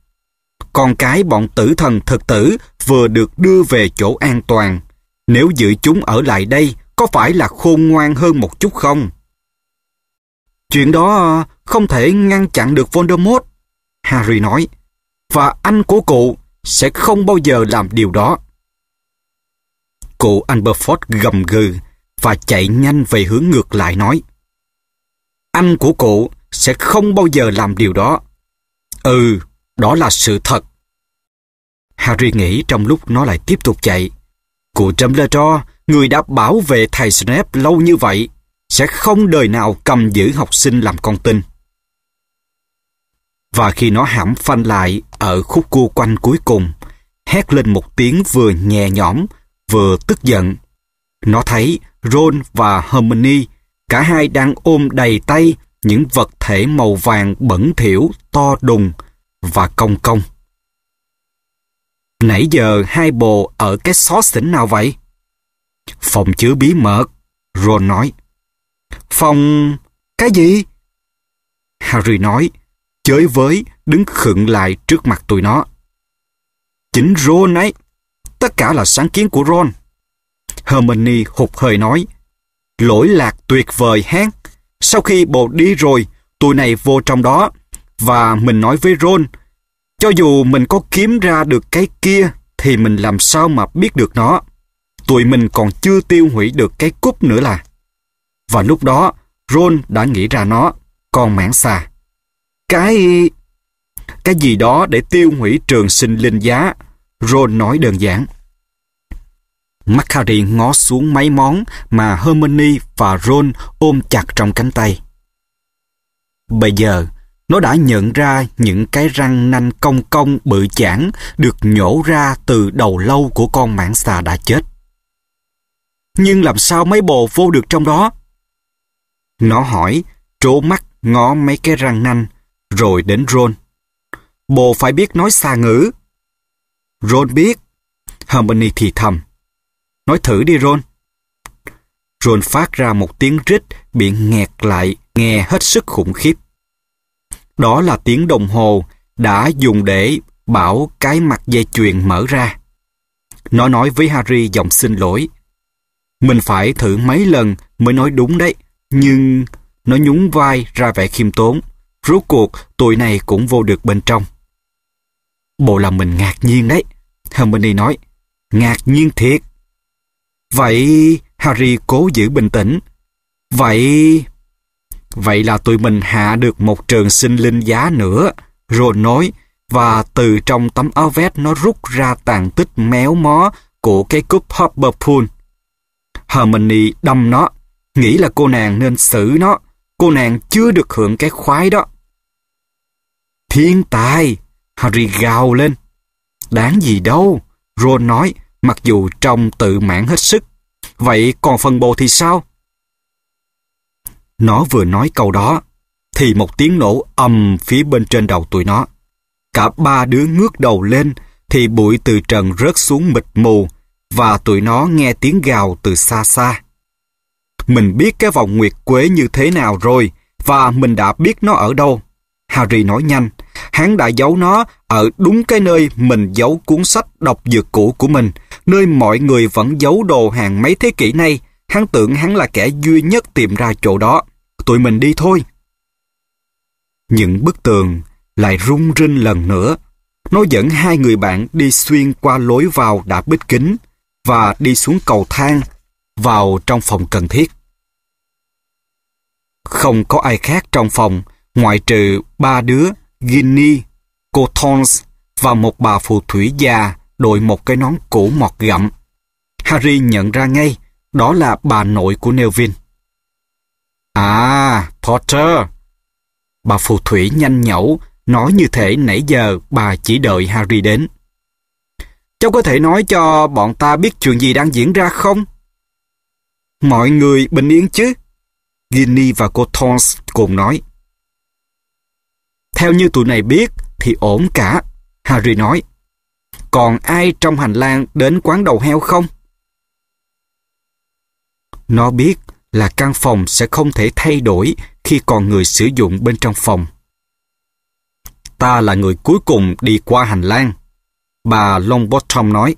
[SPEAKER 1] Con cái bọn tử thần thực tử vừa được đưa về chỗ an toàn. Nếu giữ chúng ở lại đây, có phải là khôn ngoan hơn một chút không? Chuyện đó không thể ngăn chặn được Voldemort. Harry nói, và anh của cụ sẽ không bao giờ làm điều đó. Cụ Amberford gầm gừ và chạy nhanh về hướng ngược lại nói, anh của cụ sẽ không bao giờ làm điều đó. Ừ, đó là sự thật. Harry nghĩ trong lúc nó lại tiếp tục chạy. Cụ Dumbledore, người đã bảo vệ thầy Snape lâu như vậy, sẽ không đời nào cầm giữ học sinh làm con tin và khi nó hãm phanh lại ở khúc cua quanh cuối cùng, hét lên một tiếng vừa nhẹ nhõm, vừa tức giận. Nó thấy Ron và Hermione, cả hai đang ôm đầy tay những vật thể màu vàng bẩn thỉu to đùng và cong cong. Nãy giờ hai bồ ở cái xó xỉnh nào vậy? Phòng chứa bí mật, Ron nói. Phòng... cái gì? Harry nói, chới với, đứng khựng lại trước mặt tụi nó. Chính Ron ấy, tất cả là sáng kiến của Ron. Hermione hụt hơi nói, lỗi lạc tuyệt vời hén. Sau khi bộ đi rồi, tụi này vô trong đó, và mình nói với Ron, cho dù mình có kiếm ra được cái kia, thì mình làm sao mà biết được nó. Tụi mình còn chưa tiêu hủy được cái cúp nữa là. Và lúc đó, Ron đã nghĩ ra nó, còn mảng xà cái... cái gì đó để tiêu hủy trường sinh linh giá. Ron nói đơn giản. Macari ngó xuống mấy món mà Hermione và Ron ôm chặt trong cánh tay. Bây giờ, nó đã nhận ra những cái răng nanh cong cong bự chản được nhổ ra từ đầu lâu của con mãng xà đã chết. Nhưng làm sao mấy bồ vô được trong đó? Nó hỏi, trố mắt ngó mấy cái răng nanh rồi đến Ron. Bồ phải biết nói xa ngữ. Ron biết. Harmony thì thầm. Nói thử đi Ron. Ron phát ra một tiếng rít bị nghẹt lại, nghe hết sức khủng khiếp. Đó là tiếng đồng hồ đã dùng để bảo cái mặt dây chuyền mở ra. Nó nói với Harry giọng xin lỗi. Mình phải thử mấy lần mới nói đúng đấy, nhưng nó nhún vai ra vẻ khiêm tốn. Rốt cuộc, tụi này cũng vô được bên trong. Bộ là mình ngạc nhiên đấy. Hermione nói, ngạc nhiên thiệt. Vậy Harry cố giữ bình tĩnh. Vậy... Vậy là tụi mình hạ được một trường sinh linh giá nữa. Ron nói, và từ trong tấm áo vest nó rút ra tàn tích méo mó của cái cúp Hopperpool. Hermione đâm nó, nghĩ là cô nàng nên xử nó. Cô nàng chưa được hưởng cái khoái đó. Thiên tài! Harry gào lên. Đáng gì đâu, Ron nói, mặc dù trông tự mãn hết sức. Vậy còn phần bồ thì sao? Nó vừa nói câu đó, thì một tiếng nổ ầm phía bên trên đầu tụi nó. Cả ba đứa ngước đầu lên, thì bụi từ trần rớt xuống mịt mù, và tụi nó nghe tiếng gào từ xa xa. Mình biết cái vòng nguyệt quế như thế nào rồi, và mình đã biết nó ở đâu. Harry nói nhanh, hắn đã giấu nó ở đúng cái nơi mình giấu cuốn sách đọc dược cũ của mình, nơi mọi người vẫn giấu đồ hàng mấy thế kỷ nay. Hắn tưởng hắn là kẻ duy nhất tìm ra chỗ đó. Tụi mình đi thôi. Những bức tường lại rung rinh lần nữa. Nó dẫn hai người bạn đi xuyên qua lối vào đã bích kính và đi xuống cầu thang vào trong phòng cần thiết. Không có ai khác trong phòng ngoại trừ ba đứa Guinea, cô Thons và một bà phù thủy già đội một cái nón cũ mọt gặm. Harry nhận ra ngay, đó là bà nội của Neville. À, Potter! Bà phù thủy nhanh nhẩu, nói như thể nãy giờ bà chỉ đợi Harry đến. Cháu có thể nói cho bọn ta biết chuyện gì đang diễn ra không? Mọi người bình yên chứ? Ginny và cô Thorns cùng nói. Theo như tụi này biết thì ổn cả. Harry nói. Còn ai trong hành lang đến quán đầu heo không? Nó biết là căn phòng sẽ không thể thay đổi khi còn người sử dụng bên trong phòng. Ta là người cuối cùng đi qua hành lang. Bà Longbottom nói.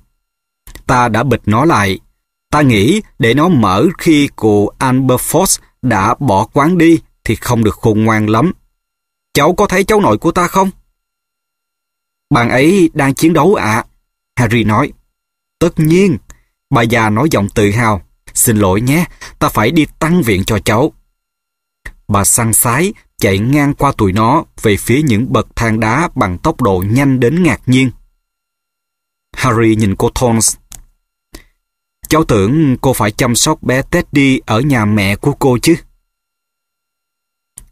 [SPEAKER 1] Ta đã bịt nó lại. Ta nghĩ để nó mở khi cụ Amberforce đã bỏ quán đi thì không được khôn ngoan lắm. Cháu có thấy cháu nội của ta không? Bạn ấy đang chiến đấu ạ, à? Harry nói. Tất nhiên, bà già nói giọng tự hào. Xin lỗi nhé, ta phải đi tăng viện cho cháu. Bà săn sái chạy ngang qua tụi nó về phía những bậc thang đá bằng tốc độ nhanh đến ngạc nhiên. Harry nhìn cô Thorns. Cháu tưởng cô phải chăm sóc bé Teddy ở nhà mẹ của cô chứ.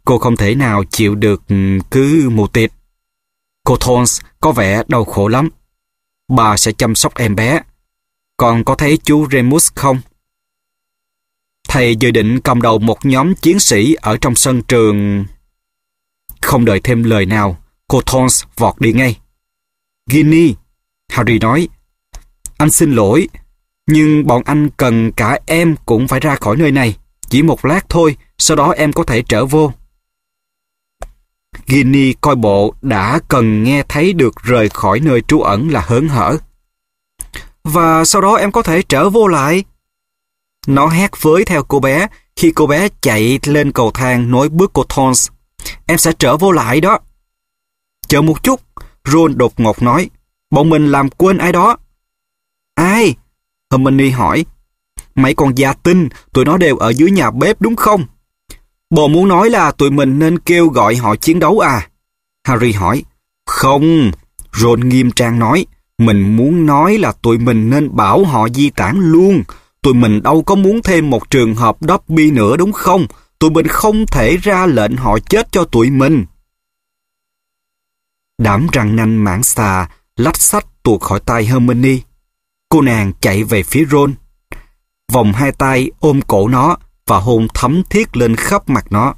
[SPEAKER 1] Cô không thể nào chịu được ừ, cứ mù tịt. Cô Thorns có vẻ đau khổ lắm. Bà sẽ chăm sóc em bé. Còn có thấy chú Remus không? Thầy dự định cầm đầu một nhóm chiến sĩ ở trong sân trường... Không đợi thêm lời nào, cô Thorns vọt đi ngay. Ginny, Harry nói. Anh xin lỗi, nhưng bọn anh cần cả em cũng phải ra khỏi nơi này. Chỉ một lát thôi, sau đó em có thể trở vô. Ginny coi bộ đã cần nghe thấy được rời khỏi nơi trú ẩn là hớn hở. Và sau đó em có thể trở vô lại. Nó hét với theo cô bé khi cô bé chạy lên cầu thang nối bước của Thorns. Em sẽ trở vô lại đó. Chờ một chút, Ron đột ngột nói. Bọn mình làm quên ai đó. Ai? Hermione hỏi. Mấy con gia tinh, tụi nó đều ở dưới nhà bếp đúng không? Bộ muốn nói là tụi mình nên kêu gọi họ chiến đấu à? Harry hỏi. Không, Ron nghiêm trang nói. Mình muốn nói là tụi mình nên bảo họ di tản luôn. Tụi mình đâu có muốn thêm một trường hợp Dobby nữa đúng không? Tụi mình không thể ra lệnh họ chết cho tụi mình. Đám răng nanh mảng xà, lách sách tuột khỏi tay Hermione. Cô nàng chạy về phía Ron. Vòng hai tay ôm cổ nó, và hôn thấm thiết lên khắp mặt nó.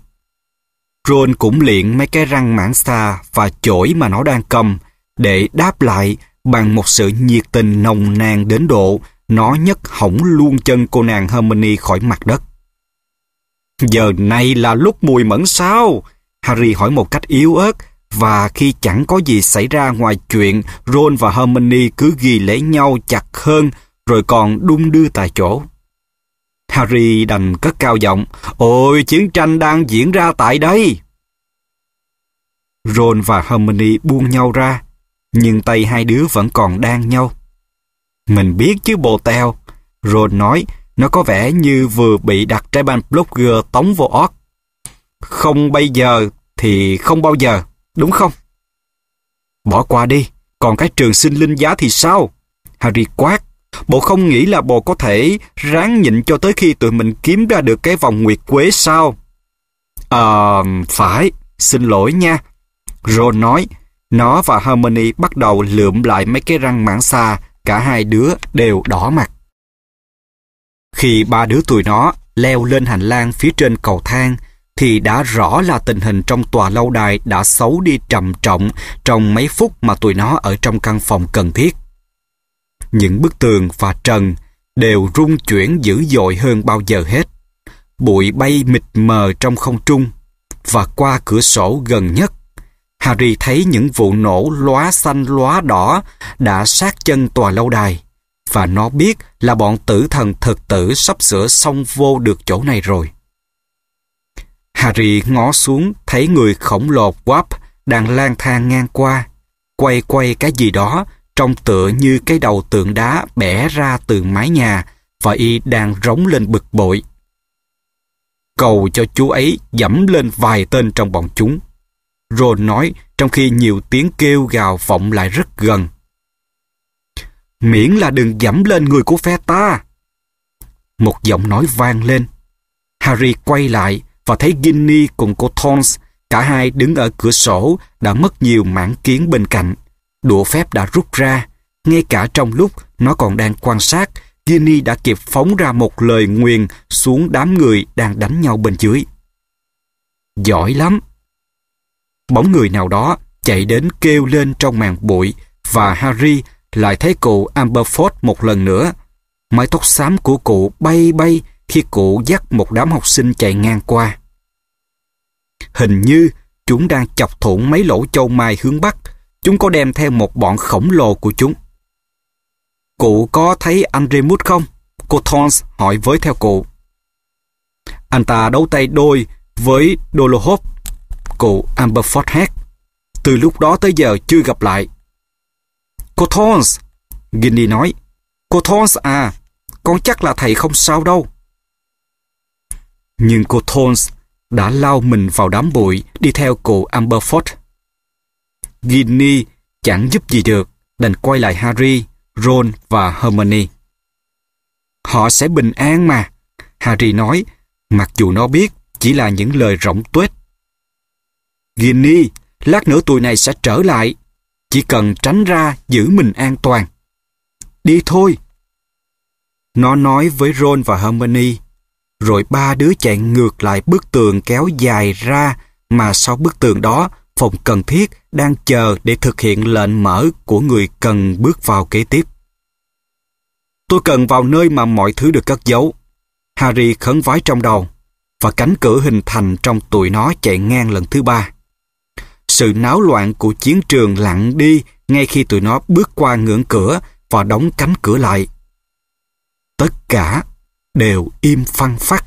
[SPEAKER 1] Ron cũng liện mấy cái răng mãn xa và chổi mà nó đang cầm để đáp lại bằng một sự nhiệt tình nồng nàn đến độ nó nhấc hỏng luôn chân cô nàng Hermione khỏi mặt đất. Giờ này là lúc mùi mẫn sao? Harry hỏi một cách yếu ớt và khi chẳng có gì xảy ra ngoài chuyện Ron và Hermione cứ ghi lễ nhau chặt hơn rồi còn đung đưa tại chỗ. Harry đành cất cao giọng, Ôi, chiến tranh đang diễn ra tại đây! Ron và Hermione buông nhau ra, nhưng tay hai đứa vẫn còn đang nhau. Mình biết chứ bồ teo, Ron nói, nó có vẻ như vừa bị đặt trái ban blogger tống vô ót. Không bây giờ thì không bao giờ, đúng không? Bỏ qua đi, còn cái trường sinh linh giá thì sao? Harry quát, Bộ không nghĩ là bộ có thể ráng nhịn cho tới khi tụi mình kiếm ra được cái vòng nguyệt quế sao? Ờ, à, phải, xin lỗi nha. Ron nói, nó và Harmony bắt đầu lượm lại mấy cái răng mảng xa, cả hai đứa đều đỏ mặt. Khi ba đứa tụi nó leo lên hành lang phía trên cầu thang, thì đã rõ là tình hình trong tòa lâu đài đã xấu đi trầm trọng trong mấy phút mà tụi nó ở trong căn phòng cần thiết những bức tường và trần đều rung chuyển dữ dội hơn bao giờ hết. Bụi bay mịt mờ trong không trung và qua cửa sổ gần nhất. Harry thấy những vụ nổ lóa xanh lóa đỏ đã sát chân tòa lâu đài và nó biết là bọn tử thần thực tử sắp sửa xong vô được chỗ này rồi. Harry ngó xuống thấy người khổng lồ Wap đang lang thang ngang qua, quay quay cái gì đó trông tựa như cái đầu tượng đá bẻ ra từ mái nhà và y đang rống lên bực bội. Cầu cho chú ấy dẫm lên vài tên trong bọn chúng. Ron nói trong khi nhiều tiếng kêu gào vọng lại rất gần. Miễn là đừng dẫm lên người của phe ta. Một giọng nói vang lên. Harry quay lại và thấy Ginny cùng cô Thorns, cả hai đứng ở cửa sổ đã mất nhiều mảng kiến bên cạnh đũa phép đã rút ra. Ngay cả trong lúc nó còn đang quan sát, Ginny đã kịp phóng ra một lời nguyền xuống đám người đang đánh nhau bên dưới. Giỏi lắm! Bóng người nào đó chạy đến kêu lên trong màn bụi và Harry lại thấy cụ Amberford một lần nữa. Mái tóc xám của cụ bay bay khi cụ dắt một đám học sinh chạy ngang qua. Hình như chúng đang chọc thủng mấy lỗ châu mai hướng Bắc Chúng có đem theo một bọn khổng lồ của chúng. Cụ có thấy anh Remus không? Cô Thorns hỏi với theo cụ. Anh ta đấu tay đôi với Dolohov, cụ Amberford hét. Từ lúc đó tới giờ chưa gặp lại. Cô Thorns, Ginny nói. Cô Thorns à, con chắc là thầy không sao đâu. Nhưng cô Thorns đã lao mình vào đám bụi đi theo cụ Amberford. Ginny chẳng giúp gì được, đành quay lại Harry, Ron và Hermione. Họ sẽ bình an mà, Harry nói, mặc dù nó biết chỉ là những lời rỗng tuếch. Ginny, lát nữa tụi này sẽ trở lại, chỉ cần tránh ra giữ mình an toàn. Đi thôi. Nó nói với Ron và Hermione, rồi ba đứa chạy ngược lại bức tường kéo dài ra mà sau bức tường đó phòng cần thiết đang chờ để thực hiện lệnh mở của người cần bước vào kế tiếp. Tôi cần vào nơi mà mọi thứ được cất giấu. Harry khấn vái trong đầu và cánh cửa hình thành trong tụi nó chạy ngang lần thứ ba. Sự náo loạn của chiến trường lặng đi ngay khi tụi nó bước qua ngưỡng cửa và đóng cánh cửa lại. Tất cả đều im phăng phắc.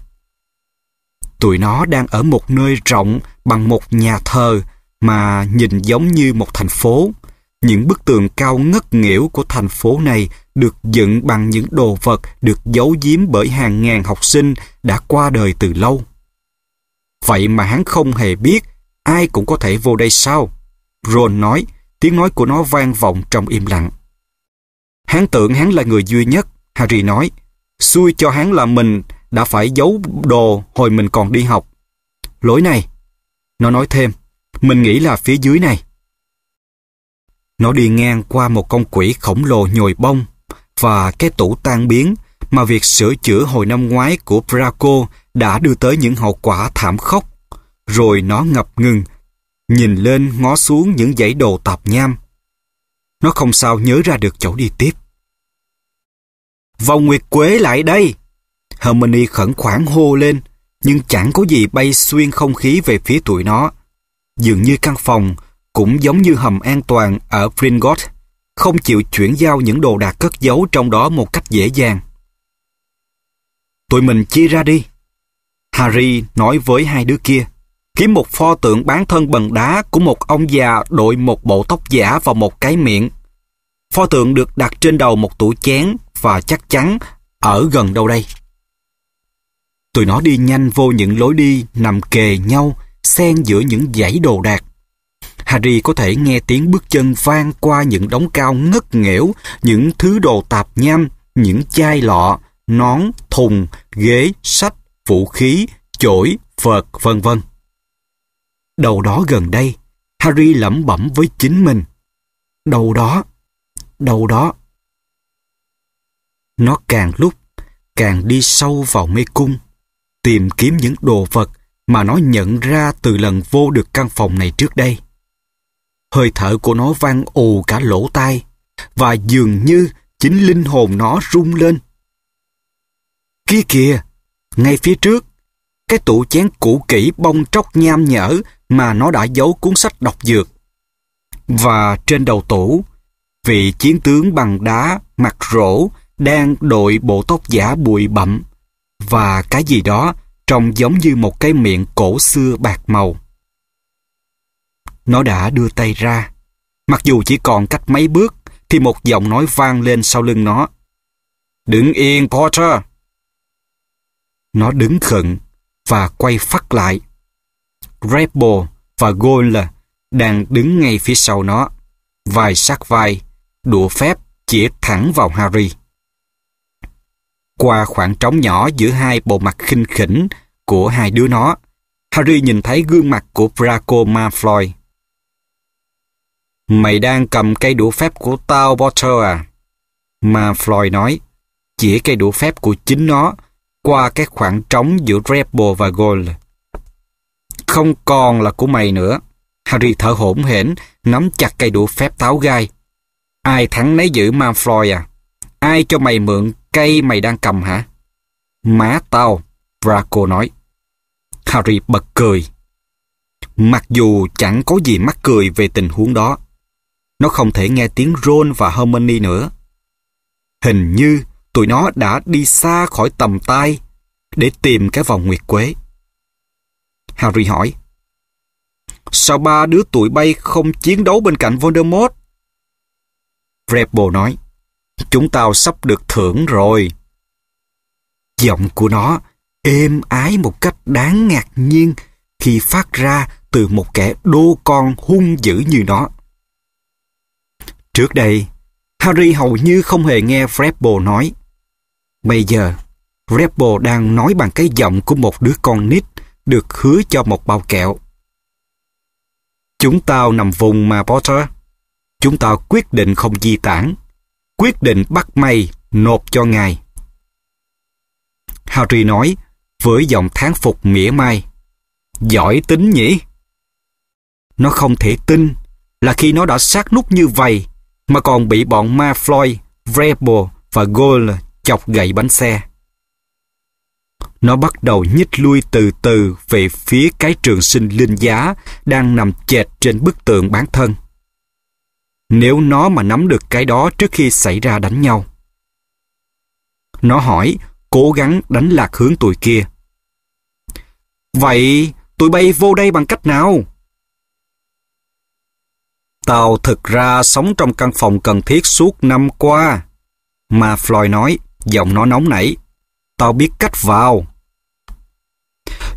[SPEAKER 1] Tụi nó đang ở một nơi rộng bằng một nhà thờ mà nhìn giống như một thành phố. Những bức tường cao ngất nghẽo của thành phố này được dựng bằng những đồ vật được giấu giếm bởi hàng ngàn học sinh đã qua đời từ lâu. Vậy mà hắn không hề biết ai cũng có thể vô đây sao? Ron nói, tiếng nói của nó vang vọng trong im lặng. Hắn tưởng hắn là người duy nhất, Harry nói. Xui cho hắn là mình đã phải giấu đồ hồi mình còn đi học. Lỗi này, nó nói thêm, mình nghĩ là phía dưới này. Nó đi ngang qua một con quỷ khổng lồ nhồi bông và cái tủ tan biến mà việc sửa chữa hồi năm ngoái của Braco đã đưa tới những hậu quả thảm khốc. Rồi nó ngập ngừng, nhìn lên ngó xuống những dãy đồ tạp nham. Nó không sao nhớ ra được chỗ đi tiếp. Vòng nguyệt quế lại đây! Hermione khẩn khoản hô lên, nhưng chẳng có gì bay xuyên không khí về phía tụi nó Dường như căn phòng cũng giống như hầm an toàn ở Fringot, không chịu chuyển giao những đồ đạc cất giấu trong đó một cách dễ dàng. Tụi mình chia ra đi. Harry nói với hai đứa kia, kiếm một pho tượng bán thân bằng đá của một ông già đội một bộ tóc giả vào một cái miệng. Pho tượng được đặt trên đầu một tủ chén và chắc chắn ở gần đâu đây. Tụi nó đi nhanh vô những lối đi nằm kề nhau, xen giữa những dãy đồ đạc. Harry có thể nghe tiếng bước chân vang qua những đống cao ngất nghẽo, những thứ đồ tạp nham, những chai lọ, nón, thùng, ghế, sách, vũ khí, chổi, vật, vân vân. Đầu đó gần đây, Harry lẩm bẩm với chính mình. Đầu đó, đầu đó. Nó càng lúc, càng đi sâu vào mê cung, tìm kiếm những đồ vật mà nó nhận ra từ lần vô được căn phòng này trước đây. Hơi thở của nó vang ù cả lỗ tai và dường như chính linh hồn nó rung lên. Kia kìa, ngay phía trước, cái tủ chén cũ kỹ bong tróc nham nhở mà nó đã giấu cuốn sách đọc dược. Và trên đầu tủ, vị chiến tướng bằng đá, mặt rỗ, đang đội bộ tóc giả bụi bặm và cái gì đó trông giống như một cái miệng cổ xưa bạc màu. Nó đã đưa tay ra. Mặc dù chỉ còn cách mấy bước, thì một giọng nói vang lên sau lưng nó. Đứng yên, Potter! Nó đứng khẩn và quay phắt lại. Rebel và Gold đang đứng ngay phía sau nó. Vài sát vai, đũa phép chỉ thẳng vào Harry. Qua khoảng trống nhỏ giữa hai bộ mặt khinh khỉnh của hai đứa nó, Harry nhìn thấy gương mặt của Draco Malfoy. Mày đang cầm cây đũa phép của tao, Potter à? Malfoy nói, chỉ cây đũa phép của chính nó qua cái khoảng trống giữa Rebel và Gold. Không còn là của mày nữa. Harry thở hổn hển, nắm chặt cây đũa phép táo gai. Ai thắng nấy giữ Malfoy à? Ai cho mày mượn Cây mày đang cầm hả? Má tao, Draco nói. Harry bật cười. Mặc dù chẳng có gì mắc cười về tình huống đó, nó không thể nghe tiếng Ron và Hermione nữa. Hình như tụi nó đã đi xa khỏi tầm tay để tìm cái vòng nguyệt quế. Harry hỏi, Sao ba đứa tụi bay không chiến đấu bên cạnh Voldemort? Rebel nói, Chúng tao sắp được thưởng rồi. Giọng của nó êm ái một cách đáng ngạc nhiên khi phát ra từ một kẻ đô con hung dữ như nó. Trước đây, Harry hầu như không hề nghe Frebbo nói. Bây giờ, Frebbo đang nói bằng cái giọng của một đứa con nít được hứa cho một bao kẹo. Chúng tao nằm vùng mà Potter. Chúng tao quyết định không di tản quyết định bắt may nộp cho ngài. Harry nói với giọng thán phục mỉa mai. Giỏi tính nhỉ? Nó không thể tin là khi nó đã sát nút như vậy mà còn bị bọn ma Floyd, Rebel và Gold chọc gậy bánh xe. Nó bắt đầu nhích lui từ từ về phía cái trường sinh linh giá đang nằm chệt trên bức tượng bán thân nếu nó mà nắm được cái đó trước khi xảy ra đánh nhau. Nó hỏi, cố gắng đánh lạc hướng tụi kia. Vậy tụi bay vô đây bằng cách nào? Tao thực ra sống trong căn phòng cần thiết suốt năm qua. Mà Floyd nói, giọng nó nóng nảy. Tao biết cách vào.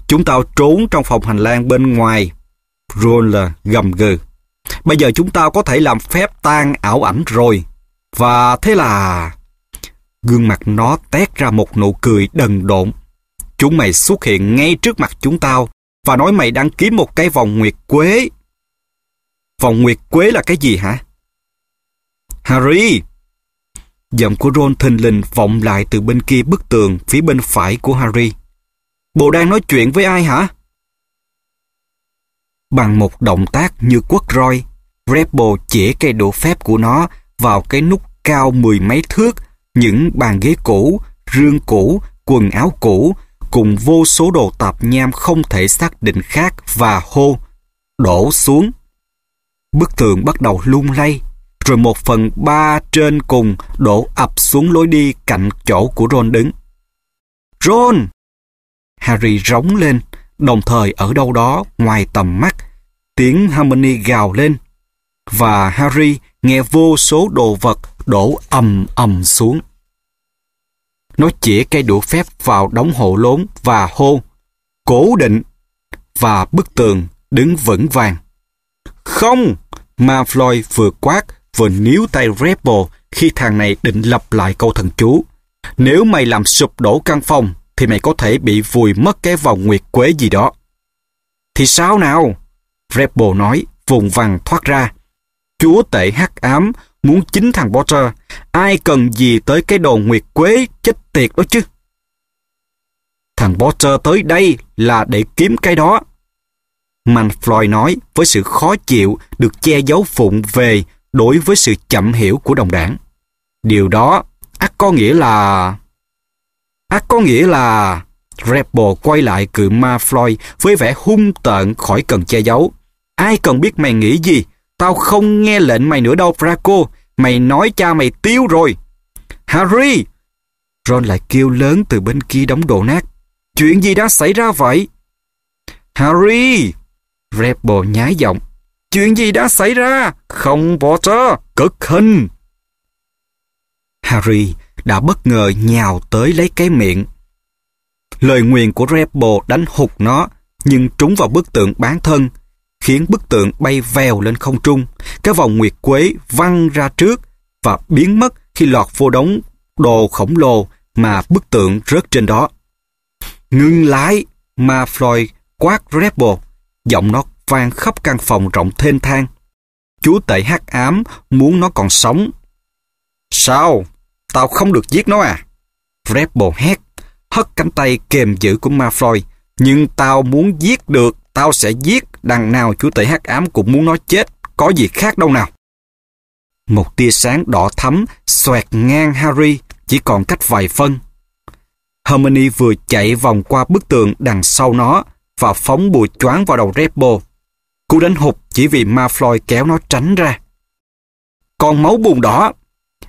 [SPEAKER 1] Chúng tao trốn trong phòng hành lang bên ngoài. Roller gầm gừ. Bây giờ chúng ta có thể làm phép tan ảo ảnh rồi. Và thế là... Gương mặt nó tét ra một nụ cười đần độn. Chúng mày xuất hiện ngay trước mặt chúng tao và nói mày đang kiếm một cái vòng nguyệt quế. Vòng nguyệt quế là cái gì hả? Harry! Giọng của Ron thình lình vọng lại từ bên kia bức tường phía bên phải của Harry. Bộ đang nói chuyện với ai hả? Bằng một động tác như quất roi, Rebel chỉ cây đũa phép của nó vào cái nút cao mười mấy thước, những bàn ghế cũ, rương cũ, quần áo cũ, cùng vô số đồ tạp nham không thể xác định khác và hô, đổ xuống. Bức tường bắt đầu lung lay, rồi một phần ba trên cùng đổ ập xuống lối đi cạnh chỗ của Ron đứng. Ron! Harry rống lên, Đồng thời ở đâu đó ngoài tầm mắt, tiếng Harmony gào lên và Harry nghe vô số đồ vật đổ ầm ầm xuống. Nó chĩa cây đũa phép vào đống hộ lốn và hô, cố định, và bức tường đứng vững vàng. Không! Mà Floyd vừa quát vừa níu tay Rebel khi thằng này định lặp lại câu thần chú. Nếu mày làm sụp đổ căn phòng thì mày có thể bị vùi mất cái vòng nguyệt quế gì đó. Thì sao nào? Rebel nói, vùng vằng thoát ra. Chúa tể hắc ám muốn chính thằng Potter, ai cần gì tới cái đồ nguyệt quế chết tiệt đó chứ? Thằng Potter tới đây là để kiếm cái đó. Floyd nói với sự khó chịu được che giấu phụng về đối với sự chậm hiểu của đồng đảng. Điều đó ác có nghĩa là... À, có nghĩa là Rebel quay lại cự ma Floyd với vẻ hung tợn khỏi cần che giấu. Ai cần biết mày nghĩ gì? Tao không nghe lệnh mày nữa đâu, Draco. Mày nói cha mày tiêu rồi. Harry! Ron lại kêu lớn từ bên kia đóng đồ nát. Chuyện gì đã xảy ra vậy? Harry! Rebel nhái giọng. Chuyện gì đã xảy ra? Không, Potter! Cực hình! Harry đã bất ngờ nhào tới lấy cái miệng. Lời nguyền của Rebel đánh hụt nó, nhưng trúng vào bức tượng bán thân, khiến bức tượng bay vèo lên không trung, cái vòng nguyệt quế văng ra trước và biến mất khi lọt vô đống đồ khổng lồ mà bức tượng rớt trên đó. Ngưng lái, mà Floyd quát Rebel, giọng nó vang khắp căn phòng rộng thênh thang. Chú tệ hắc ám muốn nó còn sống. Sao? Tao không được giết nó à? Vrabble hét, hất cánh tay kềm giữ của Malfoy. Nhưng tao muốn giết được, tao sẽ giết, đằng nào chú tể hắc ám cũng muốn nó chết, có gì khác đâu nào. Một tia sáng đỏ thắm xoẹt ngang Harry, chỉ còn cách vài phân. Hermione vừa chạy vòng qua bức tường đằng sau nó và phóng bùa choáng vào đầu Redbo. Cú đánh hụt chỉ vì Malfoy kéo nó tránh ra. Còn máu bùn đỏ!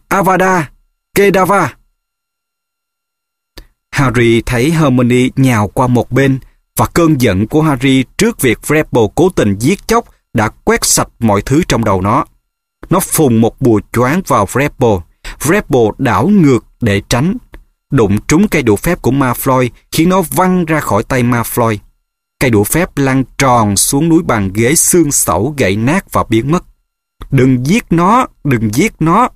[SPEAKER 1] Avada! Kedava! Harry thấy Hermione nhào qua một bên và cơn giận của Harry trước việc Rebel cố tình giết chóc đã quét sạch mọi thứ trong đầu nó. Nó phùng một bùa choáng vào Rebel. Rebel đảo ngược để tránh. Đụng trúng cây đũa phép của Malfoy khiến nó văng ra khỏi tay Malfoy. Cây đũa phép lăn tròn xuống núi bằng ghế xương sẩu gãy nát và biến mất. Đừng giết nó, đừng giết nó,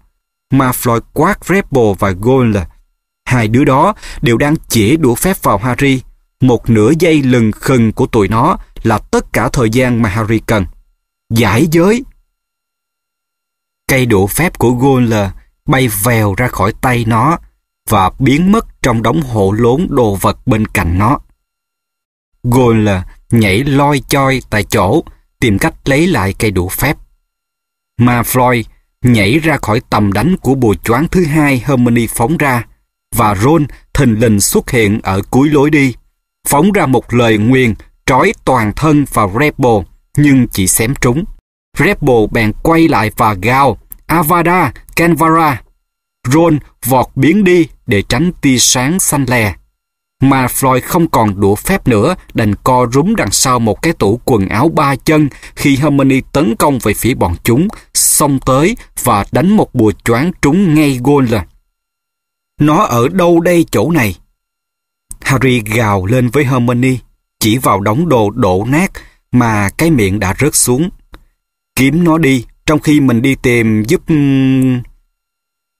[SPEAKER 1] mà Floyd Quart, Rebel và Gold. Hai đứa đó đều đang chỉ đũa phép vào Harry. Một nửa giây lừng khừng của tụi nó là tất cả thời gian mà Harry cần. Giải giới! Cây đũa phép của Gold bay vèo ra khỏi tay nó và biến mất trong đống hộ lốn đồ vật bên cạnh nó. Gold nhảy loi choi tại chỗ, tìm cách lấy lại cây đũa phép. Mà Floyd nhảy ra khỏi tầm đánh của bùa choáng thứ hai Hermione phóng ra, và Ron thình lình xuất hiện ở cuối lối đi, phóng ra một lời nguyền trói toàn thân vào Rebel, nhưng chỉ xém trúng. Rebel bèn quay lại và gào, Avada, Canvara. Ron vọt biến đi để tránh tia sáng xanh lè mà Floyd không còn đũa phép nữa, đành co rúm đằng sau một cái tủ quần áo ba chân khi Harmony tấn công về phía bọn chúng, xông tới và đánh một bùa choáng trúng ngay Golan. Nó ở đâu đây chỗ này? Harry gào lên với Hermione, chỉ vào đống đồ đổ nát mà cái miệng đã rớt xuống. Kiếm nó đi, trong khi mình đi tìm giúp...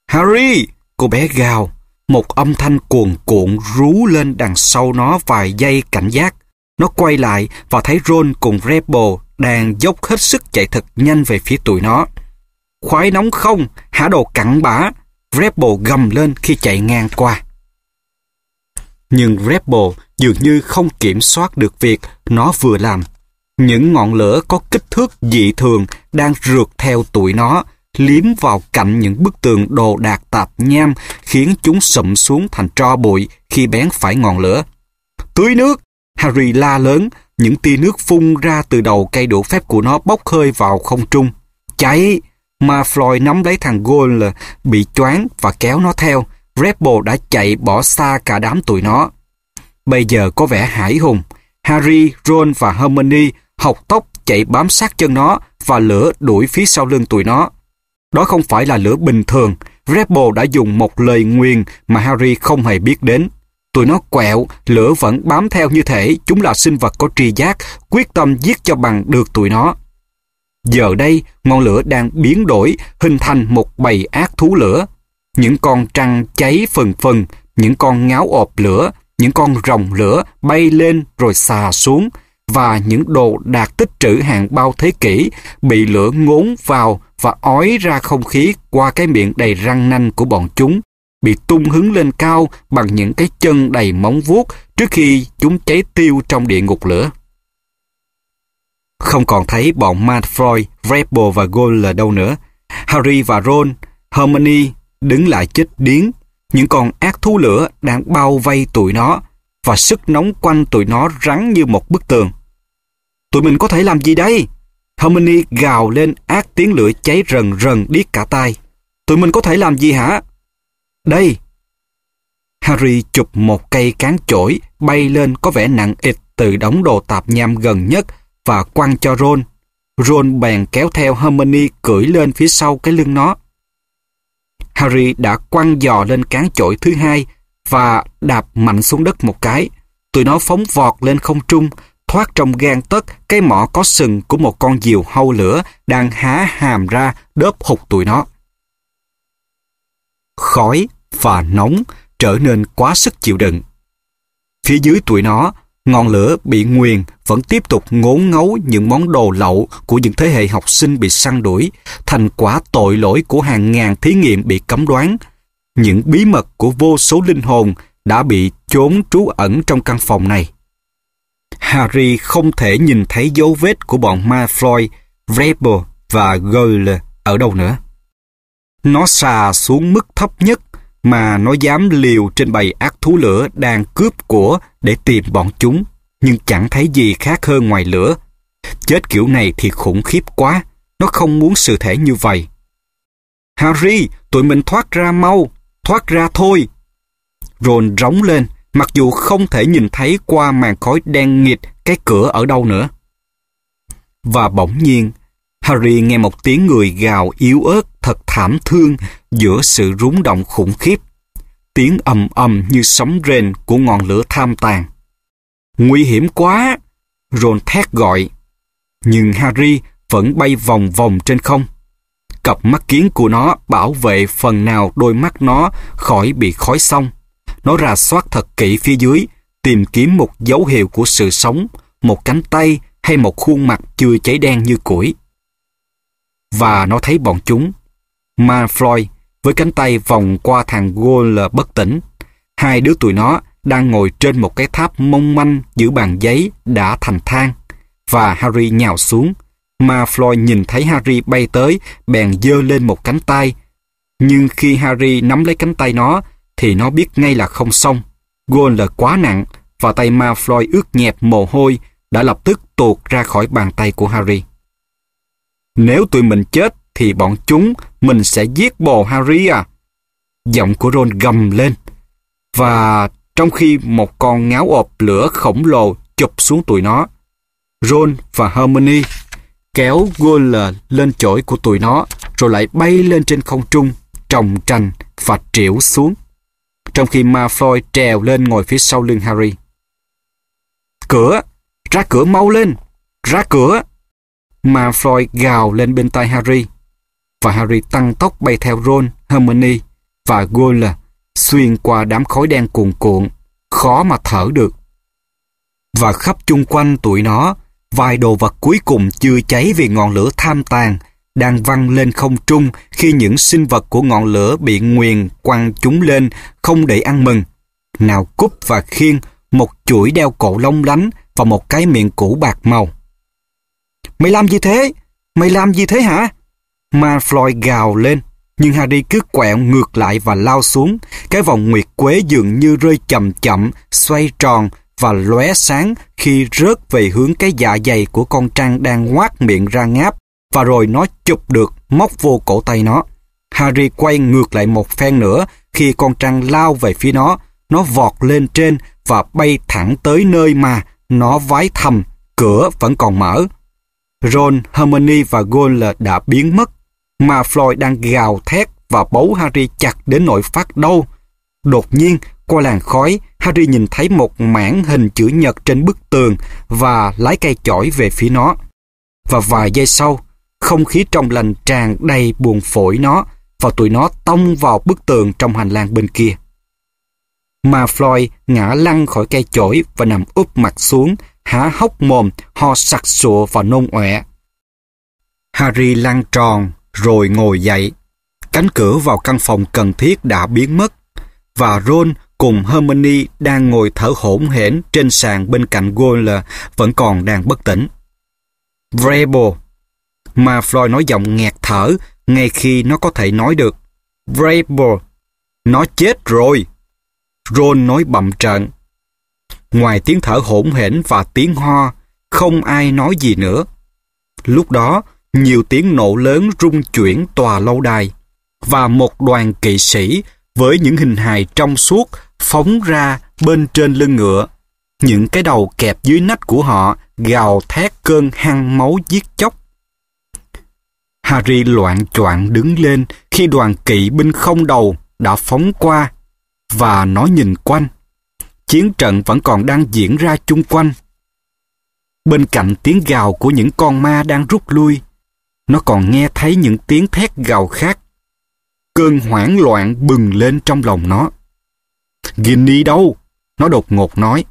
[SPEAKER 1] Harry! Cô bé gào, một âm thanh cuồn cuộn rú lên đằng sau nó vài giây cảnh giác. Nó quay lại và thấy Ron cùng Rebel đang dốc hết sức chạy thật nhanh về phía tụi nó. Khoái nóng không, hả đồ cặn bã, Rebel gầm lên khi chạy ngang qua. Nhưng Rebel dường như không kiểm soát được việc nó vừa làm. Những ngọn lửa có kích thước dị thường đang rượt theo tụi nó, liếm vào cạnh những bức tường đồ đạc tạp nham khiến chúng sụm xuống thành tro bụi khi bén phải ngọn lửa. Tưới nước! Harry la lớn, những tia nước phun ra từ đầu cây đũa phép của nó bốc hơi vào không trung. Cháy! Mà Floyd nắm lấy thằng Gold bị choáng và kéo nó theo. Rebel đã chạy bỏ xa cả đám tụi nó. Bây giờ có vẻ hải hùng. Harry, Ron và Hermione học tốc chạy bám sát chân nó và lửa đuổi phía sau lưng tụi nó. Đó không phải là lửa bình thường. Rebel đã dùng một lời nguyền mà Harry không hề biết đến. Tụi nó quẹo, lửa vẫn bám theo như thể chúng là sinh vật có tri giác, quyết tâm giết cho bằng được tụi nó. Giờ đây, ngọn lửa đang biến đổi, hình thành một bầy ác thú lửa. Những con trăng cháy phần phần, những con ngáo ộp lửa, những con rồng lửa bay lên rồi xà xuống, và những đồ đạt tích trữ hàng bao thế kỷ bị lửa ngốn vào và ói ra không khí qua cái miệng đầy răng nanh của bọn chúng, bị tung hứng lên cao bằng những cái chân đầy móng vuốt trước khi chúng cháy tiêu trong địa ngục lửa. Không còn thấy bọn Malfoy, Rebel và Gold ở đâu nữa. Harry và Ron, Hermione đứng lại chết điếng. Những con ác thú lửa đang bao vây tụi nó và sức nóng quanh tụi nó rắn như một bức tường. Tụi mình có thể làm gì đây? Harmony gào lên ác tiếng lửa cháy rần rần điếc cả tai. Tụi mình có thể làm gì hả? Đây! Harry chụp một cây cán chổi bay lên có vẻ nặng ịt từ đống đồ tạp nham gần nhất và quăng cho Ron. Ron bèn kéo theo Hermione cưỡi lên phía sau cái lưng nó. Harry đã quăng dò lên cán chổi thứ hai và đạp mạnh xuống đất một cái. Tụi nó phóng vọt lên không trung thoát trong gan tấc cái mỏ có sừng của một con diều hâu lửa đang há hàm ra đớp hụt tụi nó. Khói và nóng trở nên quá sức chịu đựng. Phía dưới tụi nó, ngọn lửa bị nguyền vẫn tiếp tục ngốn ngấu những món đồ lậu của những thế hệ học sinh bị săn đuổi, thành quả tội lỗi của hàng ngàn thí nghiệm bị cấm đoán, những bí mật của vô số linh hồn đã bị chốn trú ẩn trong căn phòng này. Harry không thể nhìn thấy dấu vết của bọn Malfoy, Rebel và Goyle ở đâu nữa. Nó xà xuống mức thấp nhất mà nó dám liều trên bầy ác thú lửa đang cướp của để tìm bọn chúng, nhưng chẳng thấy gì khác hơn ngoài lửa. Chết kiểu này thì khủng khiếp quá, nó không muốn sự thể như vậy. Harry, tụi mình thoát ra mau, thoát ra thôi. Ron rống lên, mặc dù không thể nhìn thấy qua màn khói đen nghịt cái cửa ở đâu nữa. Và bỗng nhiên, Harry nghe một tiếng người gào yếu ớt thật thảm thương giữa sự rúng động khủng khiếp. Tiếng ầm ầm như sóng rền của ngọn lửa tham tàn. Nguy hiểm quá! Ron thét gọi. Nhưng Harry vẫn bay vòng vòng trên không. Cặp mắt kiến của nó bảo vệ phần nào đôi mắt nó khỏi bị khói xong. Nó ra soát thật kỹ phía dưới, tìm kiếm một dấu hiệu của sự sống, một cánh tay hay một khuôn mặt chưa cháy đen như củi. Và nó thấy bọn chúng. Ma Floyd với cánh tay vòng qua thằng Gold bất tỉnh. Hai đứa tụi nó đang ngồi trên một cái tháp mong manh giữa bàn giấy đã thành thang và Harry nhào xuống. Mà Floyd nhìn thấy Harry bay tới, bèn dơ lên một cánh tay. Nhưng khi Harry nắm lấy cánh tay nó, thì nó biết ngay là không xong. Gôn là quá nặng và tay ma Floyd ướt nhẹp mồ hôi đã lập tức tuột ra khỏi bàn tay của Harry. Nếu tụi mình chết thì bọn chúng mình sẽ giết bồ Harry à. Giọng của Ron gầm lên. Và trong khi một con ngáo ộp lửa khổng lồ chụp xuống tụi nó, Ron và Hermione kéo Goyle lên chổi của tụi nó rồi lại bay lên trên không trung, trồng trành và triểu xuống trong khi Malfoy trèo lên ngồi phía sau lưng Harry. Cửa! Ra cửa mau lên! Ra cửa! Malfoy gào lên bên tai Harry. Và Harry tăng tốc bay theo Ron, Hermione và Gola xuyên qua đám khói đen cuồn cuộn, khó mà thở được. Và khắp chung quanh tụi nó, vài đồ vật cuối cùng chưa cháy vì ngọn lửa tham tàn đang văng lên không trung khi những sinh vật của ngọn lửa bị nguyền quăng chúng lên không để ăn mừng. Nào cúp và khiên, một chuỗi đeo cổ lông lánh và một cái miệng cũ bạc màu. Mày làm gì thế? Mày làm gì thế hả? Ma Floyd gào lên, nhưng Harry cứ quẹo ngược lại và lao xuống. Cái vòng nguyệt quế dường như rơi chậm chậm, xoay tròn và lóe sáng khi rớt về hướng cái dạ dày của con trăng đang ngoác miệng ra ngáp và rồi nó chụp được móc vô cổ tay nó. Harry quay ngược lại một phen nữa khi con trăng lao về phía nó, nó vọt lên trên và bay thẳng tới nơi mà nó vái thầm, cửa vẫn còn mở. Ron, Hermione và Goyle đã biến mất, mà Floyd đang gào thét và bấu Harry chặt đến nỗi phát đau. Đột nhiên, qua làn khói, Harry nhìn thấy một mảng hình chữ nhật trên bức tường và lái cây chổi về phía nó. Và vài giây sau, không khí trong lành tràn đầy buồn phổi nó và tụi nó tông vào bức tường trong hành lang bên kia. Mà Floyd ngã lăn khỏi cây chổi và nằm úp mặt xuống, há hốc mồm, ho sặc sụa và nôn ọe. Harry lăn tròn rồi ngồi dậy. Cánh cửa vào căn phòng cần thiết đã biến mất và Ron cùng Hermione đang ngồi thở hổn hển trên sàn bên cạnh Goyle vẫn còn đang bất tỉnh. Vrabel mà Floyd nói giọng nghẹt thở ngay khi nó có thể nói được. Brable, nó chết rồi. Ron nói bậm trợn. Ngoài tiếng thở hỗn hển và tiếng ho, không ai nói gì nữa. Lúc đó, nhiều tiếng nổ lớn rung chuyển tòa lâu đài và một đoàn kỵ sĩ với những hình hài trong suốt phóng ra bên trên lưng ngựa. Những cái đầu kẹp dưới nách của họ gào thét cơn hăng máu giết chóc Harry loạn choạng đứng lên khi đoàn kỵ binh không đầu đã phóng qua và nó nhìn quanh. Chiến trận vẫn còn đang diễn ra chung quanh. Bên cạnh tiếng gào của những con ma đang rút lui, nó còn nghe thấy những tiếng thét gào khác. Cơn hoảng loạn bừng lên trong lòng nó. Ginny đâu? Nó đột ngột nói.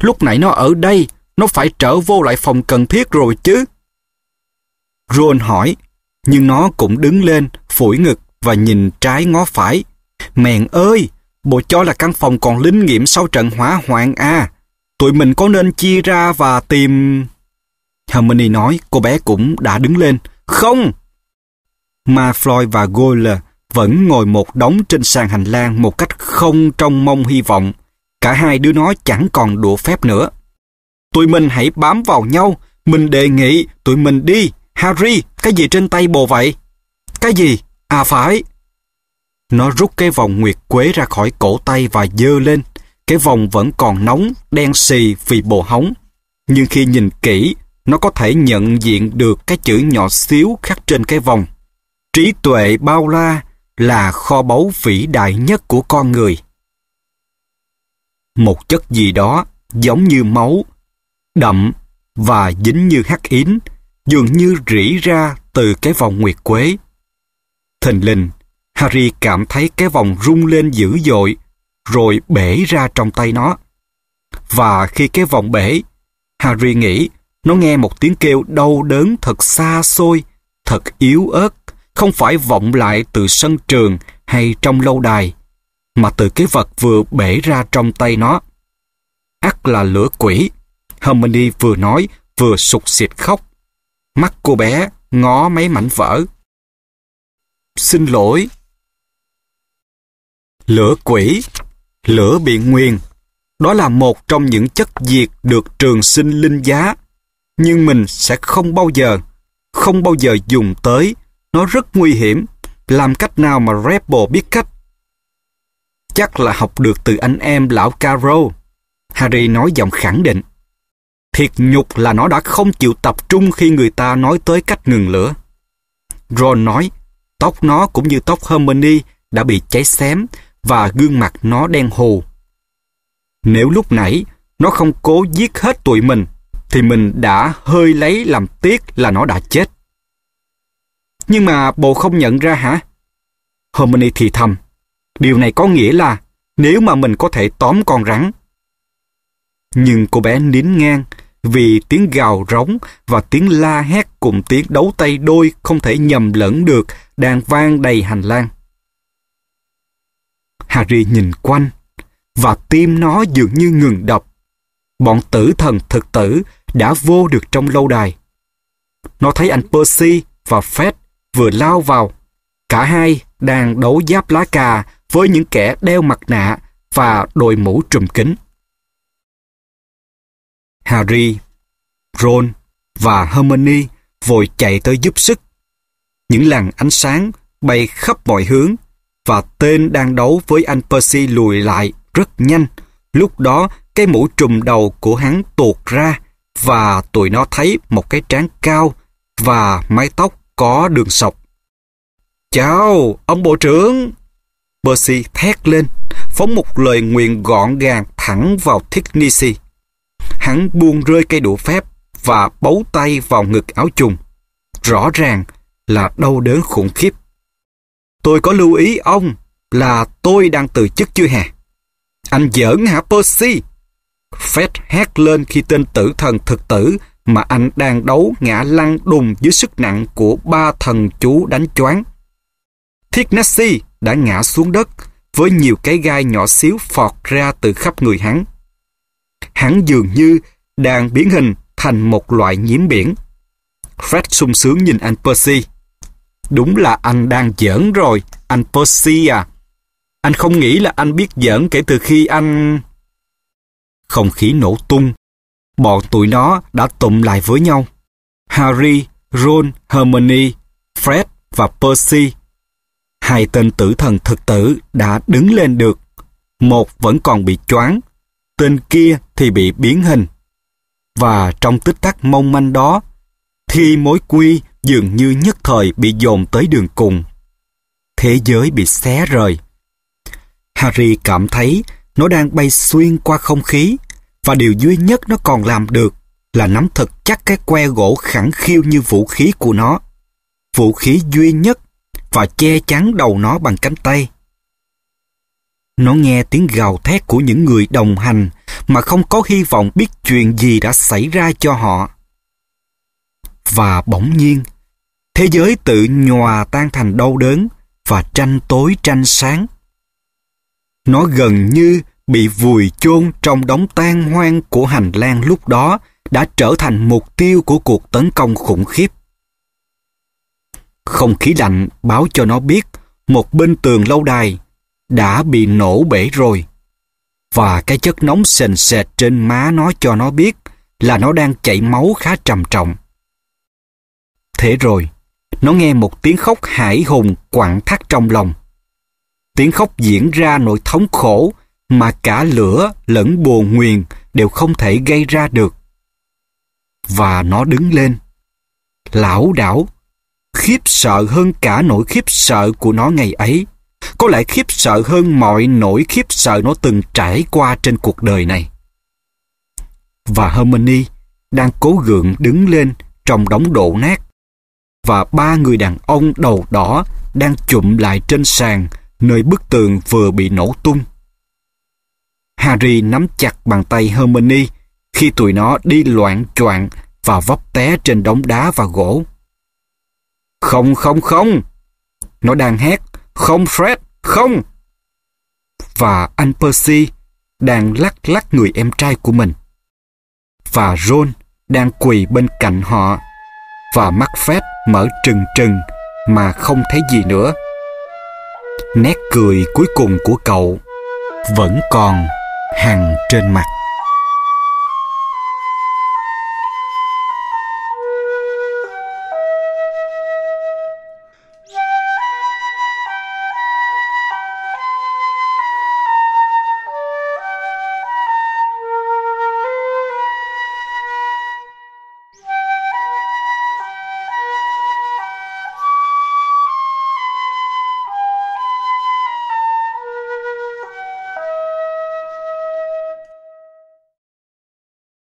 [SPEAKER 1] Lúc nãy nó ở đây, nó phải trở vô lại phòng cần thiết rồi chứ. Ron hỏi, nhưng nó cũng đứng lên, phủi ngực và nhìn trái ngó phải. mèn ơi, bộ cho là căn phòng còn linh nghiệm sau trận hỏa hoạn à. Tụi mình có nên chia ra và tìm... Harmony nói cô bé cũng đã đứng lên. Không! Mà Floyd và Goyle vẫn ngồi một đống trên sàn hành lang một cách không trong mong hy vọng. Cả hai đứa nó chẳng còn đũa phép nữa. Tụi mình hãy bám vào nhau, mình đề nghị tụi mình đi, Harry, cái gì trên tay bồ vậy? Cái gì? À phải. Nó rút cái vòng nguyệt quế ra khỏi cổ tay và dơ lên. Cái vòng vẫn còn nóng, đen xì vì bồ hóng. Nhưng khi nhìn kỹ, nó có thể nhận diện được cái chữ nhỏ xíu khắc trên cái vòng. Trí tuệ bao la là kho báu vĩ đại nhất của con người. Một chất gì đó giống như máu, đậm và dính như hắc yến dường như rỉ ra từ cái vòng nguyệt quế. Thình lình, Harry cảm thấy cái vòng rung lên dữ dội, rồi bể ra trong tay nó. Và khi cái vòng bể, Harry nghĩ nó nghe một tiếng kêu đau đớn thật xa xôi, thật yếu ớt, không phải vọng lại từ sân trường hay trong lâu đài, mà từ cái vật vừa bể ra trong tay nó. Ác là lửa quỷ, Hermione vừa nói vừa sụt xịt khóc. Mắt cô bé ngó mấy mảnh vỡ. Xin lỗi. Lửa quỷ, lửa biện nguyên, đó là một trong những chất diệt được trường sinh linh giá. Nhưng mình sẽ không bao giờ, không bao giờ dùng tới. Nó rất nguy hiểm. Làm cách nào mà Rebel biết cách? Chắc là học được từ anh em lão Caro. Harry nói giọng khẳng định thiệt nhục là nó đã không chịu tập trung khi người ta nói tới cách ngừng lửa. Ron nói, tóc nó cũng như tóc Hermione đã bị cháy xém và gương mặt nó đen hồ. Nếu lúc nãy nó không cố giết hết tụi mình, thì mình đã hơi lấy làm tiếc là nó đã chết. Nhưng mà bồ không nhận ra hả? Hermione thì thầm. Điều này có nghĩa là nếu mà mình có thể tóm con rắn. Nhưng cô bé nín ngang vì tiếng gào rống và tiếng la hét cùng tiếng đấu tay đôi không thể nhầm lẫn được đang vang đầy hành lang. Harry nhìn quanh và tim nó dường như ngừng đập. Bọn tử thần thực tử đã vô được trong lâu đài. Nó thấy anh Percy và Fred vừa lao vào. Cả hai đang đấu giáp lá cà với những kẻ đeo mặt nạ và đội mũ trùm kính. Harry, Ron và Hermione vội chạy tới giúp sức. Những làn ánh sáng bay khắp mọi hướng và tên đang đấu với anh Percy lùi lại rất nhanh. Lúc đó, cái mũ trùm đầu của hắn tuột ra và tụi nó thấy một cái trán cao và mái tóc có đường sọc. Chào, ông bộ trưởng! Percy thét lên, phóng một lời nguyện gọn gàng thẳng vào Thicknissy hắn buông rơi cây đũa phép và bấu tay vào ngực áo chùng. Rõ ràng là đau đớn khủng khiếp. Tôi có lưu ý ông là tôi đang từ chức chưa hả? Anh giỡn hả Percy? Fred hét lên khi tên tử thần thực tử mà anh đang đấu ngã lăn đùng dưới sức nặng của ba thần chú đánh choáng. Thiết Nessie đã ngã xuống đất với nhiều cái gai nhỏ xíu phọt ra từ khắp người hắn hắn dường như đang biến hình thành một loại nhiễm biển. Fred sung sướng nhìn anh Percy. Đúng là anh đang giỡn rồi, anh Percy à. Anh không nghĩ là anh biết giỡn kể từ khi anh... Không khí nổ tung. Bọn tụi nó đã tụm lại với nhau. Harry, Ron, Hermione, Fred và Percy. Hai tên tử thần thực tử đã đứng lên được. Một vẫn còn bị choáng tên kia thì bị biến hình. Và trong tích tắc mong manh đó, thì mối quy dường như nhất thời bị dồn tới đường cùng. Thế giới bị xé rời. Harry cảm thấy nó đang bay xuyên qua không khí và điều duy nhất nó còn làm được là nắm thật chắc cái que gỗ khẳng khiu như vũ khí của nó. Vũ khí duy nhất và che chắn đầu nó bằng cánh tay. Nó nghe tiếng gào thét của những người đồng hành mà không có hy vọng biết chuyện gì đã xảy ra cho họ. Và bỗng nhiên, thế giới tự nhòa tan thành đau đớn và tranh tối tranh sáng. Nó gần như bị vùi chôn trong đống tan hoang của hành lang lúc đó đã trở thành mục tiêu của cuộc tấn công khủng khiếp. Không khí lạnh báo cho nó biết một bên tường lâu đài đã bị nổ bể rồi. Và cái chất nóng sền sệt trên má nó cho nó biết là nó đang chảy máu khá trầm trọng. Thế rồi, nó nghe một tiếng khóc hải hùng quặn thắt trong lòng. Tiếng khóc diễn ra nỗi thống khổ mà cả lửa lẫn buồn nguyền đều không thể gây ra được. Và nó đứng lên. Lão đảo, khiếp sợ hơn cả nỗi khiếp sợ của nó ngày ấy có lẽ khiếp sợ hơn mọi nỗi khiếp sợ nó từng trải qua trên cuộc đời này. Và Harmony đang cố gượng đứng lên trong đống đổ nát và ba người đàn ông đầu đỏ đang chụm lại trên sàn nơi bức tường vừa bị nổ tung. Harry nắm chặt bàn tay Hermione khi tụi nó đi loạn choạng và vấp té trên đống đá và gỗ. Không, không, không! Nó đang hét, không Fred! Không! Và anh Percy đang lắc lắc người em trai của mình. Và Ron đang quỳ bên cạnh họ. Và mắt phép mở trừng trừng mà không thấy gì nữa. Nét cười cuối cùng của cậu vẫn còn hằn trên mặt.